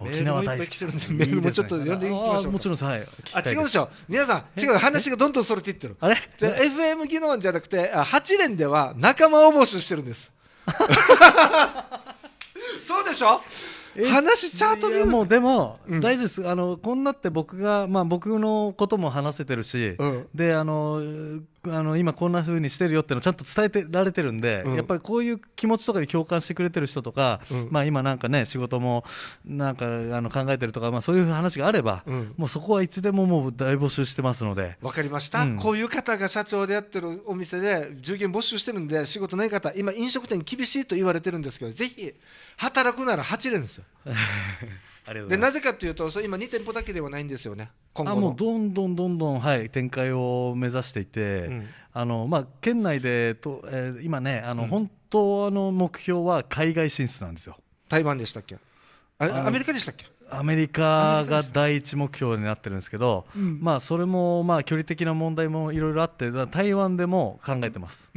沖縄大好き。メールもちょっと読んでいきましょう。もちろんはあ違うでしょ。皆さん違う話がどんどんそれていってる。あれ？FM 技能じゃなくて八連では仲間を募集してるんです。そうでしょ。話チャートでもでも、大事ですあのこんなって僕がまあ僕のことも話せてるし、うん、であのあの今こんなふうにしてるよってのちゃんと伝えてられてるんで、うん、やっぱりこういう気持ちとかに共感してくれてる人とか、うん、まあ、今なんかね仕事もなんかあの考えてるとか、まあ、そういう話があれば、うん、もうそこはいつでももう大募集してますのでわかりました、こういう方が社長でやってるお店で従業員募集してるんで仕事ない方今飲食店厳しいと言われてるんですけどぜひ働くなら8連ですよ。でなぜかというと今2店舗だけではないんですよね今後もうどんどんどんどん、はい、展開を目指していて、うん、あのまあ、県内でと、えー、今ねあの、うん、本当の目標は海外進出なんですよ台湾でしたっけあアメリカでしたっけアメリカが第一目標になってるんですけど、うまあそれもまあ距離的な問題もいろいろあって台湾でも考えてます、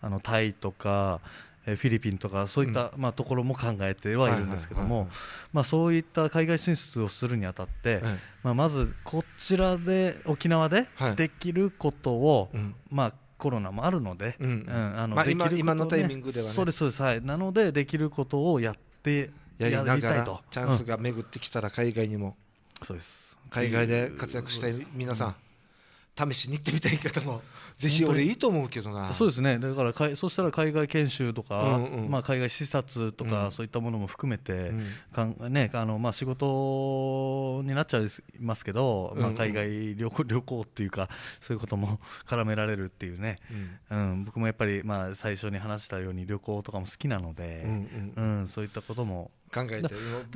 あのタイとかフィリピンとかそういった、まあ、ところも考えてはいるんですけどもそういった海外進出をするにあたって、まあ、まずこちらで沖縄でできることを、まあ、コロナもあるので、うん、あの、今今のタイミングでは、ね、そうですそうですはいなのでできることをやってやりながらチャンスが巡ってきたら海外にも、そうです海外で活躍したい皆さん、試しに行ってみたい方も ぜひ俺いいと思うけどなそうですねだからかそうしたら海外研修とか、うんうん、まあ、海外視察とか、そういったものも含めて、うんかんねあのまあ、仕事になっちゃいますけど、まあ、海外旅行 旅行っていうかそういうことも 絡められるっていうね、うん、うん、僕もやっぱり、まあ、最初に話したように旅行とかも好きなので、うん、うん、そういったことも考えて、は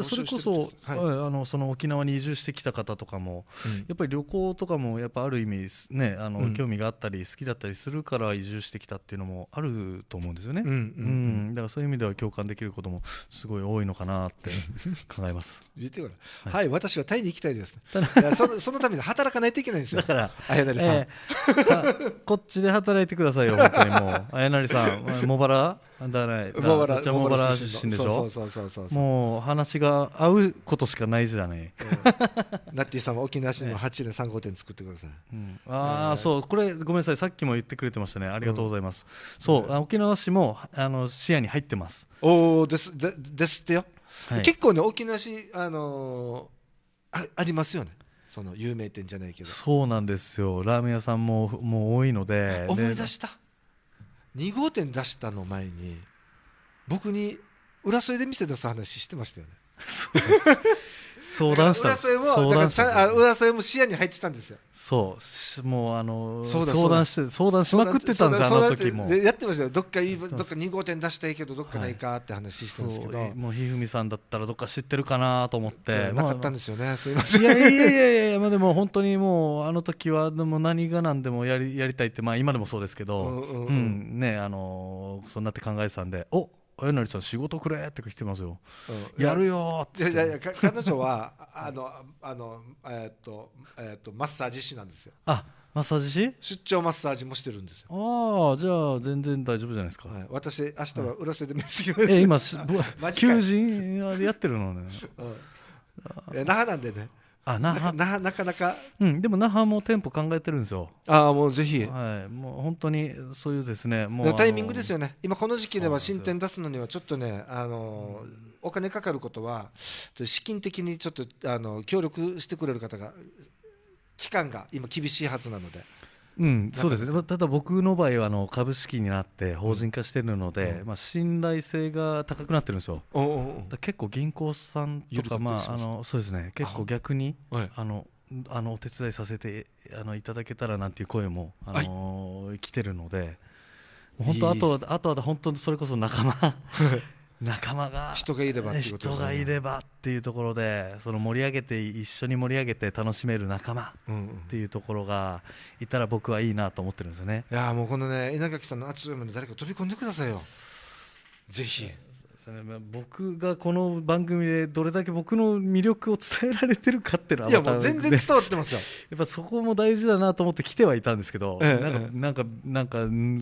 それこそ、はい、あのその沖縄に移住してきた方とかも、うん、やっぱり旅行とかもやっぱある意味、ね、あの、興味があったり好きだったりするから移住してきたっていうのもあると思うんですよね、うん、うん、だからそういう意味では共感できることもすごい多いのかなって 考えます言ってごらん、はい、はい、私はタイに行きたいですそのそのために働かないといけないんですよだから綾成さん、えー、こっちで働いてくださいよ本当にもう 綾成さん茂原だね茂原茂原出身でしょそうそうそうそうもう話が合うことしかないじゃね、うん、ナッティさんは沖縄市にも8年3号店作ってください、うん、ああ、そうこれごめんなさいさっきも言ってくれてましたねありがとうございます、うん、そう沖縄市もあの視野に入ってますおおですでですってよ、はい、結構ね沖縄市あのー、あありますよねその有名店じゃないけどそうなんですよラーメン屋さんももう多いので思い出した2号店出したの前に僕に浦添で店出す話してましたよね 相談したも浦添も視野に入ってたんですよそうもうあの相談して相談しまくってたんですあの時もやってましたよどっかいいどっか2号店出したいけどどっかないかって話してたんですけど、はい、もうひふみさんだったらどっか知ってるかなと思ってなかったんですよね、すいませんいやいやいやいや、まあ、でも本当にもうあの時はでも何が何でもやりやりたいってまあ今でもそうですけど、うん、うんうん、ねあのそんなって考えてたんでおなりさん仕事くれって来てますよ、うん、やるよっていやいや彼女は あのあのえっとえー、っとマッサージ師なんですよあマッサージ師出張マッサージもしてるんですよああじゃあ全然大丈夫じゃないですか、はい、私明日は浦瀬で面識を、はえ今 求人やってるのね、うん、那覇なんでねあ那覇ななかなか、うん、でも那覇も店舗考えてるんですよああもうぜひ、はい、もう本当にそういうですねもうタイミングですよね今この時期では新店出すのにはちょっとねあの、お金かかることは資金的にちょっとあの協力してくれる方が期間が今厳しいはずなので。うん、そうですねただ僕の場合はあの株式になって法人化してるので、うん、まあ、信頼性が高くなってるんですよ、うん、結構銀行さんとか、まあ、あのそうですね結構逆にあのあのお手伝いさせてあのいただけたらなんていう声も、あのーはい、来てるので本当あとはあとは本当にそれこそ仲間 仲間が人がいればっていうこと、ね、人がいればっていうところでその盛り上げて一緒に盛り上げて楽しめる仲間っていうところがいたら僕はいいなと思ってるんですよね、いやもうこのね稲垣さんの熱いもの誰か飛び込んでくださいよぜひ。僕がこの番組でどれだけ僕の魅力を伝えられてるかっていうのは、いやもう全然伝わってますよ やっぱそこも大事だなと思って来てはいたんですけど、ええ、なんか、え、なんかなんか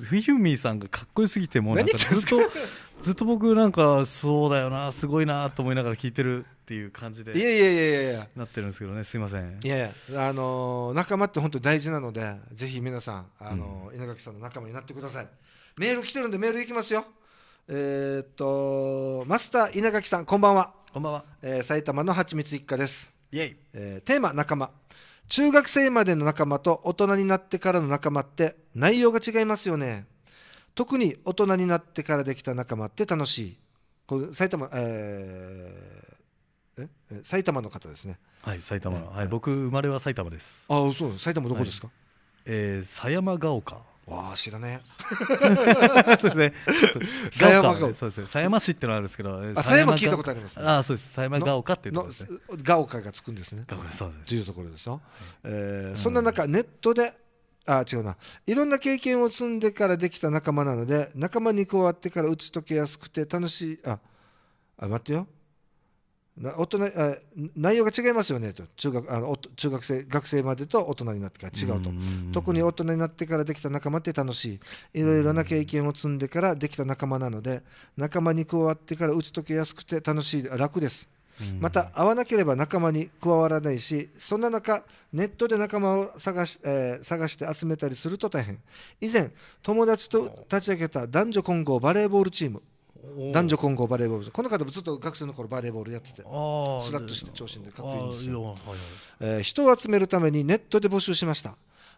フィフミーさんがかっこよすぎてもなんかずっとずっと僕なんかそうだよなすごいなと思いながら聞いてるっていう感じでいやいやいやいやなってるんですけどねすいませんいやいやあのー仲間って本当大事なのでぜひ皆さんあのー稲垣さんの仲間になってくださいメール来てるんでメールいきますよえーっとマスター稲垣さんこんばんは、こんばんはえー埼玉のはちみつ一家ですイエイえーテーマ仲間中学生までの仲間と大人になってからの仲間って内容が違いますよね特に大人になってからできた仲間って楽しいこ埼玉、えー、え埼玉の方ですねはい埼玉、はい僕生まれは埼玉ですあそう埼玉どこですか、はい、えー、狭山が丘わあ知らねえ そうですねちょっと狭山が、ね、狭山市ってのあるんですけど狭山聞いたことあります、ね、あそうです狭山が丘っていうところですねが丘がつくんですねが丘そうですというところですよ、はい、えー、そんな中ネットであ違うないろんな経験を積んでからできた仲間なので仲間に加わってから打ち解けやすくて楽しいああ待ってよな大人あ内容が違いますよねと中学あの中学生学生までと大人になってから違うと特に大人になってからできた仲間って楽しいいろいろな経験を積んでからできた仲間なので仲間に加わってから打ち解けやすくて楽しい楽ですまた会わなければ仲間に加わらないしそんな中ネットで仲間を探し,、えー、探して集めたりすると大変以前友達と立ち上げた男女混合バレーボールチーム男女混合バレーボールこの方もずっと学生の頃バレーボールやっててスラッとして調子でかっこいいんですよ、はいはい、えー、人を集めるためにネットで募集しました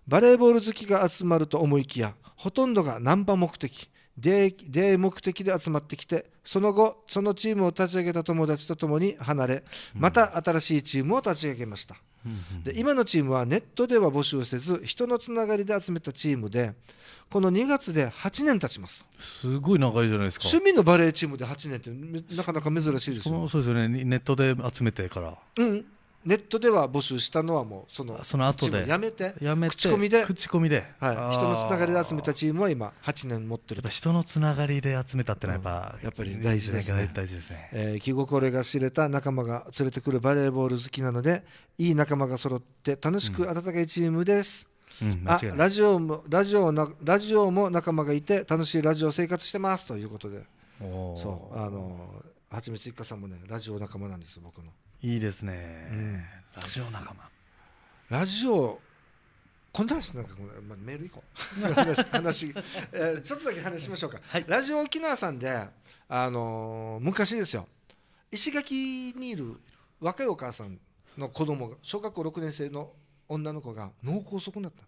バレーボール好きが集まると思いきやほとんどがナンパ目的出会い目的で集まってきてその後そのチームを立ち上げた友達と共に離れまた新しいチームを立ち上げました、うん、で今のチームはネットでは募集せず人のつながりで集めたチームでこの2月で8年経ちますすごい長いじゃないですか趣味のバレーチームで8年ってなかなか珍しいですよねそうですよねネットで集めてからうんネットでは募集したのはもうそのその後でやめて口コミで口コミで、はい、人のつながりで集めたチームは今8年持ってる人のつながりで集めたってのはやっぱ、うん、やっぱり大事ですね大事ですね、えー、気心が知れた仲間が連れてくるバレーボール好きなのでいい仲間が揃って楽しく温かいチームです、うん、あラジオもラジオなラジオも仲間がいて楽しいラジオ生活してますということでそうあのはちみつ一家さんもねラジオ仲間なんです僕の。いいですね、うん、ラジオ仲間ラジオこんな話なんか、まあ、メール以降 話えー、ちょっとだけ話しましょうか、はい、ラジオ沖縄さんで、あのー、昔ですよ石垣にいる若いお母さんの子供が小学校6年生の女の子が脳梗塞になった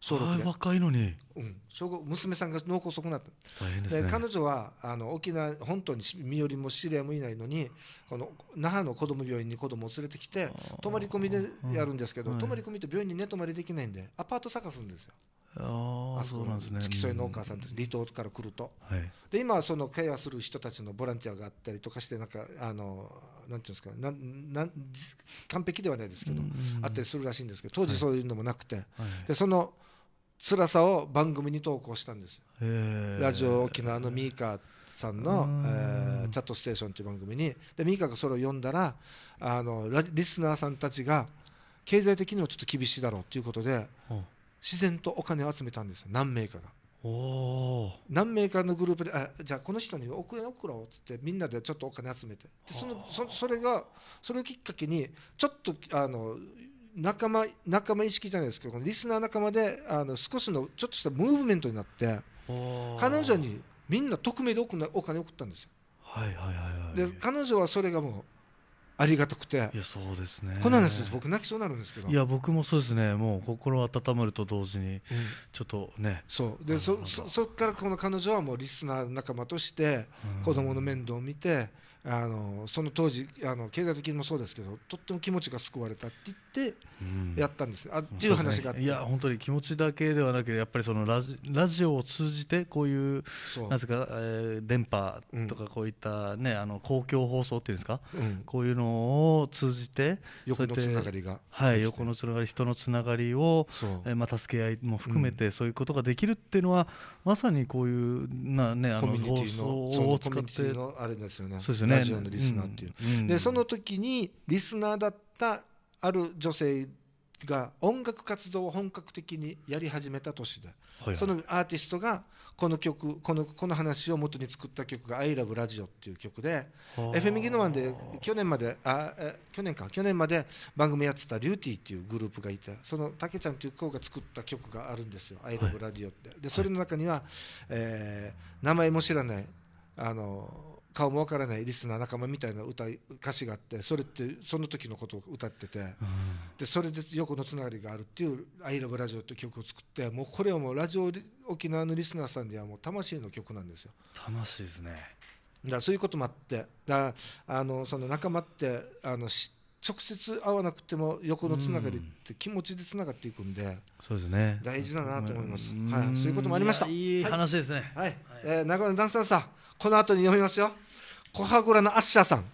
小6で若いのに、うん、小5娘さんが脳梗塞になった大変です、ね、彼女はあの沖縄本島に身寄りも知り合いもいないのにこの那覇の子ども病院に子どもを連れてきて泊まり込みでやるんですけど、泊まり込みって病院に寝泊まりできないんでアパート探すんですよ。あそこの付き添いのお母さんと離島から来ると、はい、で今はそのケアする人たちのボランティアがあったりとかしてなんかあのなんていうんですかなな完璧ではないですけど、あったりするらしいんですけど当時そういうのもなくて、はい、でその辛さを番組に投稿したんですよラジオ沖縄のミーカーさんの、えー、チャットステーションという番組にでミーカーがそれを読んだらあのリスナーさんたちが経済的にもちょっと厳しいだろうということで、自然とお金を集めたんです何名かが。何名かのグループであじゃあこの人に億円送ろうっつってみんなでちょっとお金集めてでそのそそれがそれをきっかけにちょっとあの仲間仲間意識じゃないですけどこのリスナー仲間であの少しのちょっとしたムーブメントになって彼女にみんな匿名でお金を送ったんですよ。はいはいはいはい、で彼女はそれがもうありがたくていやそうですねこの話僕泣きそうなるんですけどいや僕もそうですねもう心温まると同時に、ちょっとね、そうでそそそっからこの彼女はもうリスナー仲間として子供の面倒を見て、あのその当時あの経済的にもそうですけどとっても気持ちが救われたって言ってやったんです、うん、あっていう話があって、ね、いや本当に気持ちだけではなくてやっぱりそのラジラジオを通じてこういうなんですか、えー、電波とかこういったね、うん、あの公共放送っていうんですか、うん、こういうのを通じて横のつながりがはい横のつながり人のつながりを、えー、まあ、助け合いも含めてそういうことができるっていうのは、まさにこういうな、ね、あの放送を使ってコミュニティのあれですよね。そうですよねねラジオのリスナーっていう、うん、でその時にリスナーだったある女性が音楽活動を本格的にやり始めた年で、はいはい、そのアーティストがこの曲このこの話を元に作った曲が「ILOVE ラジオ」っていう曲で FM ギノワンで去年まであ去年か去年まで番組やってたリューティーっていうグループがいてそのたけちゃんっていう子が作った曲があるんですよ「ILOVE ラジオ」って、はい、でそれの中には、はい、えー、名前も知らないあの顔もわからないリスナー仲間みたいな歌歌詞があってそれってその時のことを歌ってて、うん、でそれで横のつながりがあるっていう「ILOVE ラジオ」っていう曲を作ってもうこれはもうラジオ沖縄のリスナーさんにはもう魂の曲なんですよ。魂ですねだそういうこともあってだあのその仲間ってあの直接会わなくても横のつながりって気持ちでつながっていくんで、そうですね大事だなと思います、はい、そういうこともありましたいい話ですね、はいはえ長野ダンスダンサーこの後に読みますよ。コハゴラのアッシャーさん。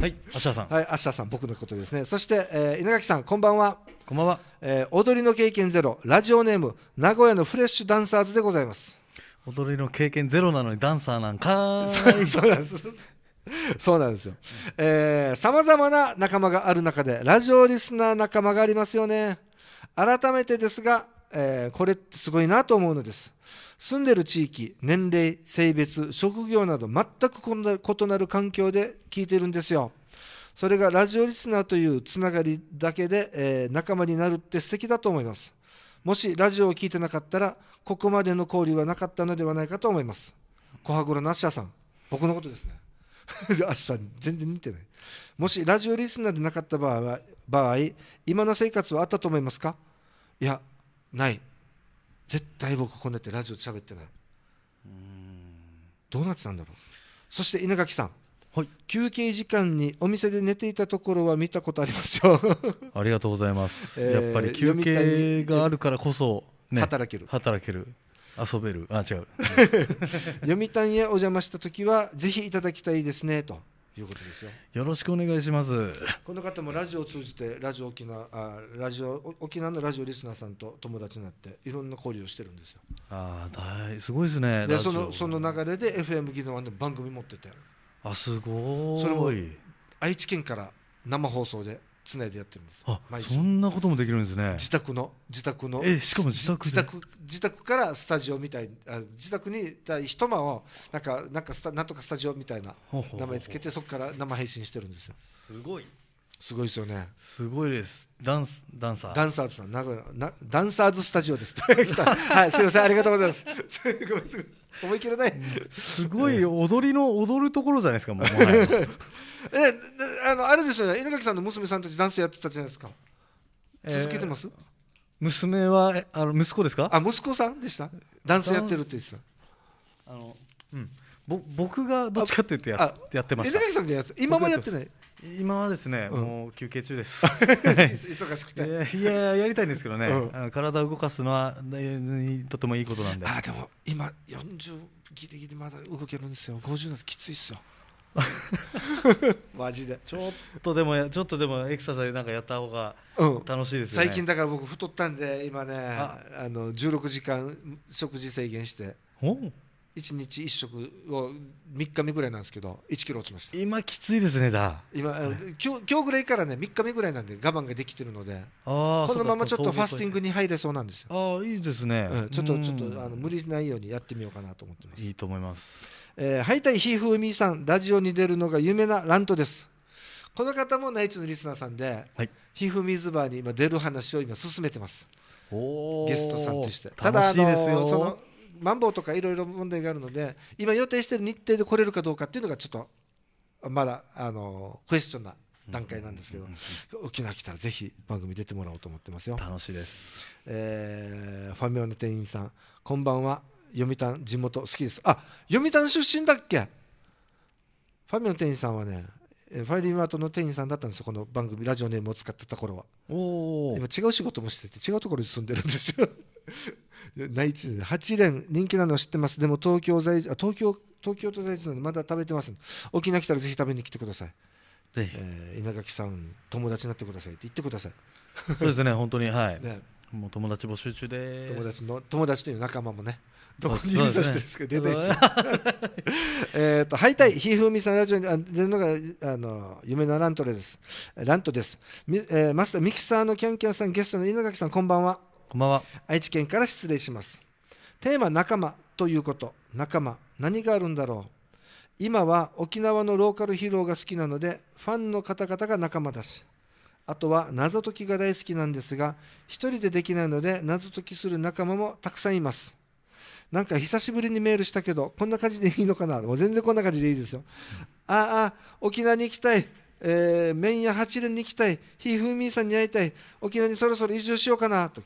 はい、アッシャーさん。はい、アッシャーさん、僕のことですね。そして、えー、稲垣さん、こんばんは。こんばんは、えー。踊りの経験ゼロ、ラジオネーム、名古屋のフレッシュダンサーズでございます。踊りの経験ゼロなのにダンサーなんかそうなんです。そうなんですよ。さまざまな仲間がある中で、ラジオリスナー仲間がありますよね。改めてですが、えー、これってすごいなと思うのです。住んでる地域年齢性別職業など全く異なる環境で聞いてるんですよそれがラジオリスナーというつながりだけで、えー、仲間になるって素敵だと思いますもしラジオを聞いてなかったらここまでの交流はなかったのではないかと思います小羽黒のアッシャーさん僕のことですね アッシャー全然似てないもしラジオリスナーでなかった場合場合今の生活はあったと思いますかいやない絶対僕こんなってラジオで喋ってないうどうなってたんだろうそして稲垣さん、はい、休憩時間にお店で寝ていたところは見たことありますよ ありがとうございます、えー、やっぱり休憩があるからこそ、ね、働ける働ける遊べるあ違う 読谷へお邪魔した時はぜひいただきたいですねということですよ。よろしくお願いします。この方もラジオを通じてラジオ沖縄あラジオ沖縄のラジオリスナーさんと友達になっていろんな交流をしてるんですよ。ああ大すごいですね。でそのその流れで FM 技能の番組持ってて。あすごい。それも愛知県から生放送でつないでやってるんですあそんなこともできるんですね自宅の自宅のえしかも自宅自宅自宅からスタジオみたいあ自宅に一間をなんかなんかスタなんとかスタジオみたいな名前つけてそこから生配信してるんですよすごいすごいですよね。すごいです。ダンス、ダンサー。ダンサーズさん、名古屋、な、ダンサーズスタジオです。はい、すみません、ありがとうございます。ごすごい。思い切れない。すごい踊りの、踊るところじゃないですか、もう。え、あの、あれですよね、稲垣さんの娘さんたち、ダンスやってたじゃないですか。続けてます。娘は、あの、息子ですか。あ、息子さんでした。ダンスやってるって言ってた。あの、うん。ぼ僕がどっちかっていうとややってました江崎さんがや今はやってない今はですね、うん、もう休憩中です 忙しくていや やりたいんですけどね、うん、体を動かすのはとてもいいことなんであでも今40ギリギリまだ動けるんですよ50なんてきついっすよ マジでちょっとでもちょっとでもエクササイズなんかやった方が楽しいですよね、うん、最近だから僕太ったんで今ねあの16時間食事制限してお1日1食を3日目ぐらいなんですけど1キロ落ちました今きついですねだ今、はい、今日今日ぐらいからね3日目ぐらいなんで我慢ができてるのでこのままちょっとファスティングに入れそうなんですよああいいですね、うん、ちょっとちょっとあの無理しないようにやってみようかなと思ってますいいと思います、えー、ハイタイひふみさんラジオに出るのが有名なラントですこの方もナイツのリスナーさんで、はい、ひふみずばに今出る話を今進めてますゲストさんとしてしただあのそのマンボウとかいろいろ問題があるので今予定している日程で来れるかどうかっていうのがちょっとまだあのクエスチョンな段階なんですけど、沖縄来たらぜひ番組出てもらおうと思ってますよ楽しいです、えー、ファミオの店員さんこんばんは読谷地元好きですあ読谷出身だっけファミの店員さんはねファイリーマートの店員さんだったんですよこの番組ラジオネームを使ってた頃は今違う仕事もしてて違うところに住んでるんですよ内地で8連人気なの知ってますでも東京在あ東京東京都在住なのでまだ食べてます沖縄来たらぜひ食べに来てくださいぜひ、えー稲垣さんに友達になってくださいって言ってください、そうですね本当に はい、ね、もう友達募集中です友達の友達という仲間もねどこに指さしてるんですか出ないですよ えっと、はいたい、ひふみさんラジオにあ出るのがあの夢のラントレです。ラントです。えーマスターミキサーのキャンキャンさん、ゲストの稲垣さん、こんばんは。こんばんは。愛知県から失礼します。テーマ仲間ということ。仲間、何があるんだろう。今は沖縄のローカルヒーローが好きなので、ファンの方々が仲間だし。あとは謎解きが大好きなんですが、一人でできないので謎解きする仲間もたくさんいます。なんか久しぶりにメールしたけど、こんな感じでいいのかなもう全然こんな感じでいいですよ。ああ、沖縄に行きたい。え麺屋八連に行きたい。ひふみーさんに会いたい。沖縄にそろそろ移住しようかな。と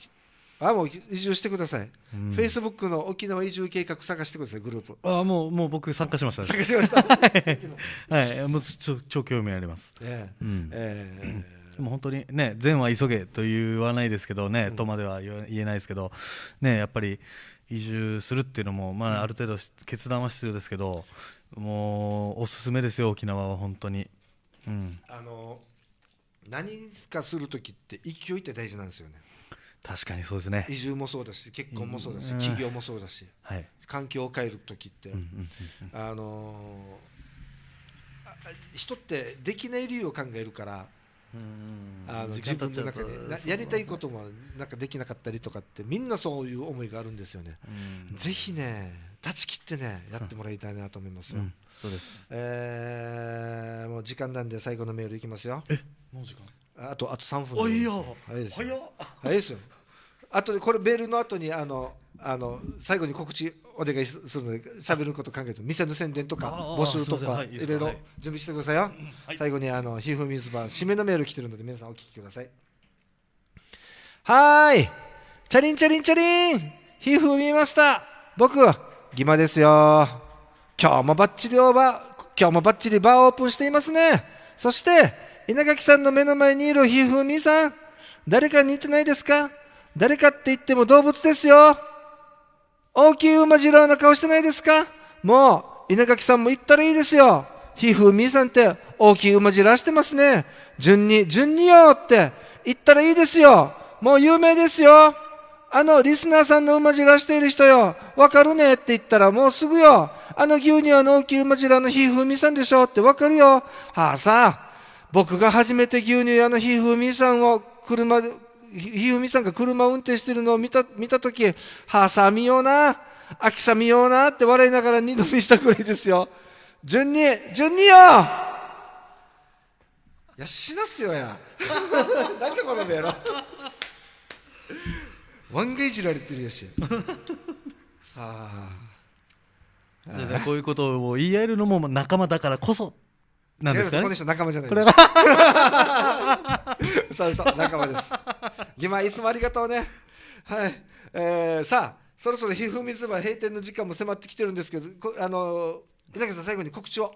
あもう移住してください、フェイスブックの沖縄移住計画探してくださいグループあもうもう僕参加しました、ね、参加しましたはい もうちょ超興味ありますえええうでも本当にね善は急げと言わないですけどね、とまでは言えないですけどねやっぱり移住するっていうのもまあある程度決断は必要ですけどもうおすすめですよ沖縄は本当に、うん、あの何かする時って勢いって大事なんですよね確かにそうですね移住もそうだし結婚もそうだし、うん、起業もそうだし、はい、環境を変える時って、うんうんうん、あのー、人ってできない理由を考えるからうん、あの自分の中でやりたいこともなんかできなかったりとかってみんなそういう思いがあるんですよね。ぜひね断ち切ってねやってもらいたいなと思いますよ。うん、そうです、えー、もう時間なんで最後のメールいきますよ。えもう時間あとあと三分おいよ早いですよ早いですよあとこれメールの後にあのあの最後に告知お願いするので喋ること考えて店の宣伝とか募集とかいろいろ準備してくださいよ、最後にあのひふみずば締めのメール来てるので皆さんお聞きくださいはーいチャリンチャリンチャリンひふみました僕ギマですよ今日もバッチリオーバー今日もバッチリバーオープンしていますねそして稲垣さんの目の前にいるひふみさん、誰か似てないですか誰かって言っても動物ですよ。大きい馬次郎の顔してないですかもう、稲垣さんも言ったらいいですよ。ひふみさんって大きい馬じらしてますね。順に、順によって言ったらいいですよ。もう有名ですよ。あのリスナーさんの馬じらしている人よ。わかるねって言ったらもうすぐよ。あの牛乳の大きい馬じらのひふみさんでしょってわかるよ。はあさあ、僕が初めて牛乳屋のひふみさんを車で、ひふみさんが車を運転してるのを見た、見たとき、さみような、あきさみようなって笑いながら二度見したくらいですよ。順に、順によいや、死なすよや。なんてこのやろ。ワンゲージられてるやし。はあ。こういうことを言い合えるのも仲間だからこそなんですか、ね、この人仲間じゃないです。これ そうそう仲間です。今いつもありがとうね。はい。えー、さあそろそろひふみつば閉店の時間も迫ってきてるんですけど、こあのー、稲垣さん最後に告知を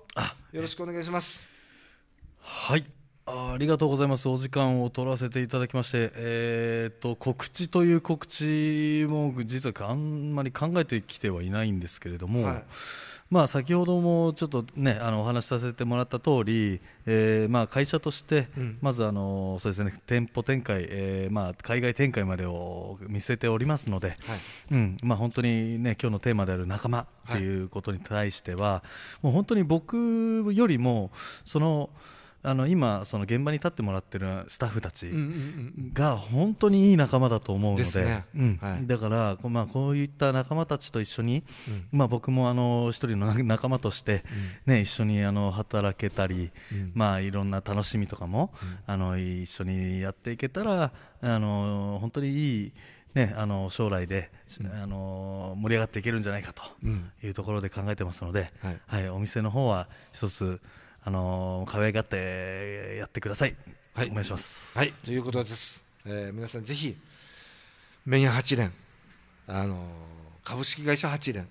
よろしくお願いします。はい。ありがとうございます。お時間を取らせていただきまして、えー、と告知という告知も実はあんまり考えてきてはいないんですけれども、はいまあ、先ほどもちょっと、ね、あのお話しさせてもらった通り、えー、まあ会社として、まずあのそうです、ね、店舗展開、えー、まあ海外展開までを見据えておりますので、はいうんまあ、本当に、ね、今日のテーマである仲間ということに対しては、もう本当に僕よりもその。あの今その現場に立ってもらってるスタッフたちが本当にいい仲間だと思うので、ねうんはい、だからこ,、まあ、こういった仲間たちと一緒に、うん、まあ、僕もあの一人の 仲間として、ね一緒にあの働けたり、まあ、いろんな楽しみとかも、あの一緒にやっていけたらあの本当にいい。ね、あの将来で、あの盛り上がっていけるんじゃないかというところで考えてますので、はい、はい、お店の方は一つあの可愛がってやってください。はい、お願いします。はい、ということです。えー、皆さんぜひメイン8連、あの株式会社8連、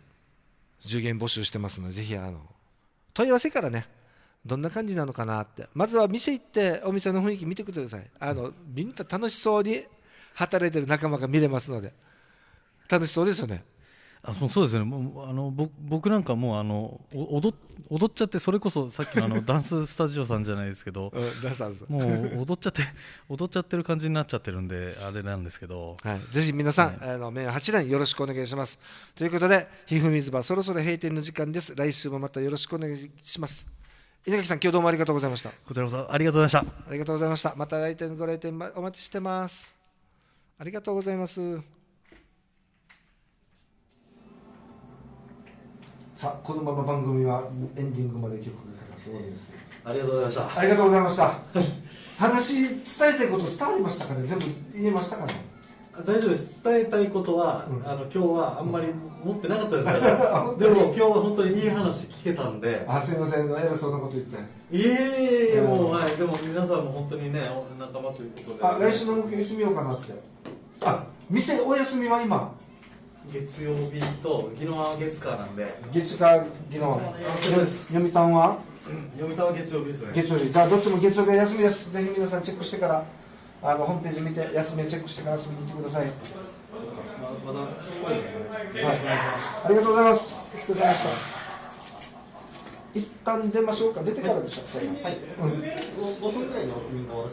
10験募集してますので、ぜひあの問い合わせからね、どんな感じなのかなって、まずは店行って、お店の雰囲気見てください。あの、みんな楽しそうに働いてる仲間が見れますので、楽しそうですよね。あそうですねもうあの僕なんかもうあの踊踊っちゃってそれこそさっきのあの ダンススタジオさんじゃないですけど、うん、もう踊っちゃって踊っちゃってる感じになっちゃってるんであれなんですけど、はい、ぜひ皆さん、ね、あの面8年よろしくお願いしますということでひふみずばそろそろ閉店の時間です来週もまたよろしくお願いします稲垣さん今日どうもありがとうございましたこちらこそありがとうございましたありがとうございましたまた来店ご来店お待ちしてますありがとうございますさあこのまま番組はエンディングまで曲がかかって終わりですありがとうございましたありがとうございました話伝えたいこと伝わりましたかね全部言えましたかね大丈夫です伝えたいことは、うん、あの今日はあんまり持ってなかったですから でも今日は本当にいい話聞けたんであすいません偉そんなこと言っていえいえもうはいでも皆さんも本当にね仲間ということで、あ来週の目標決てみようかなってあ店お休みは今月曜日と昨日は月火なんで月火宜野湾読谷は読谷は月曜日ですね月曜日じゃあどっちも月曜日は休みですぜひ皆さんチェックしてからあのホームページ見て休みをチェックしてから遊びにってください、ままありがとうございますありがとうございました一旦出ましょうか出てからでしょ、はい、はい、うん、分ぐらいのオープニングを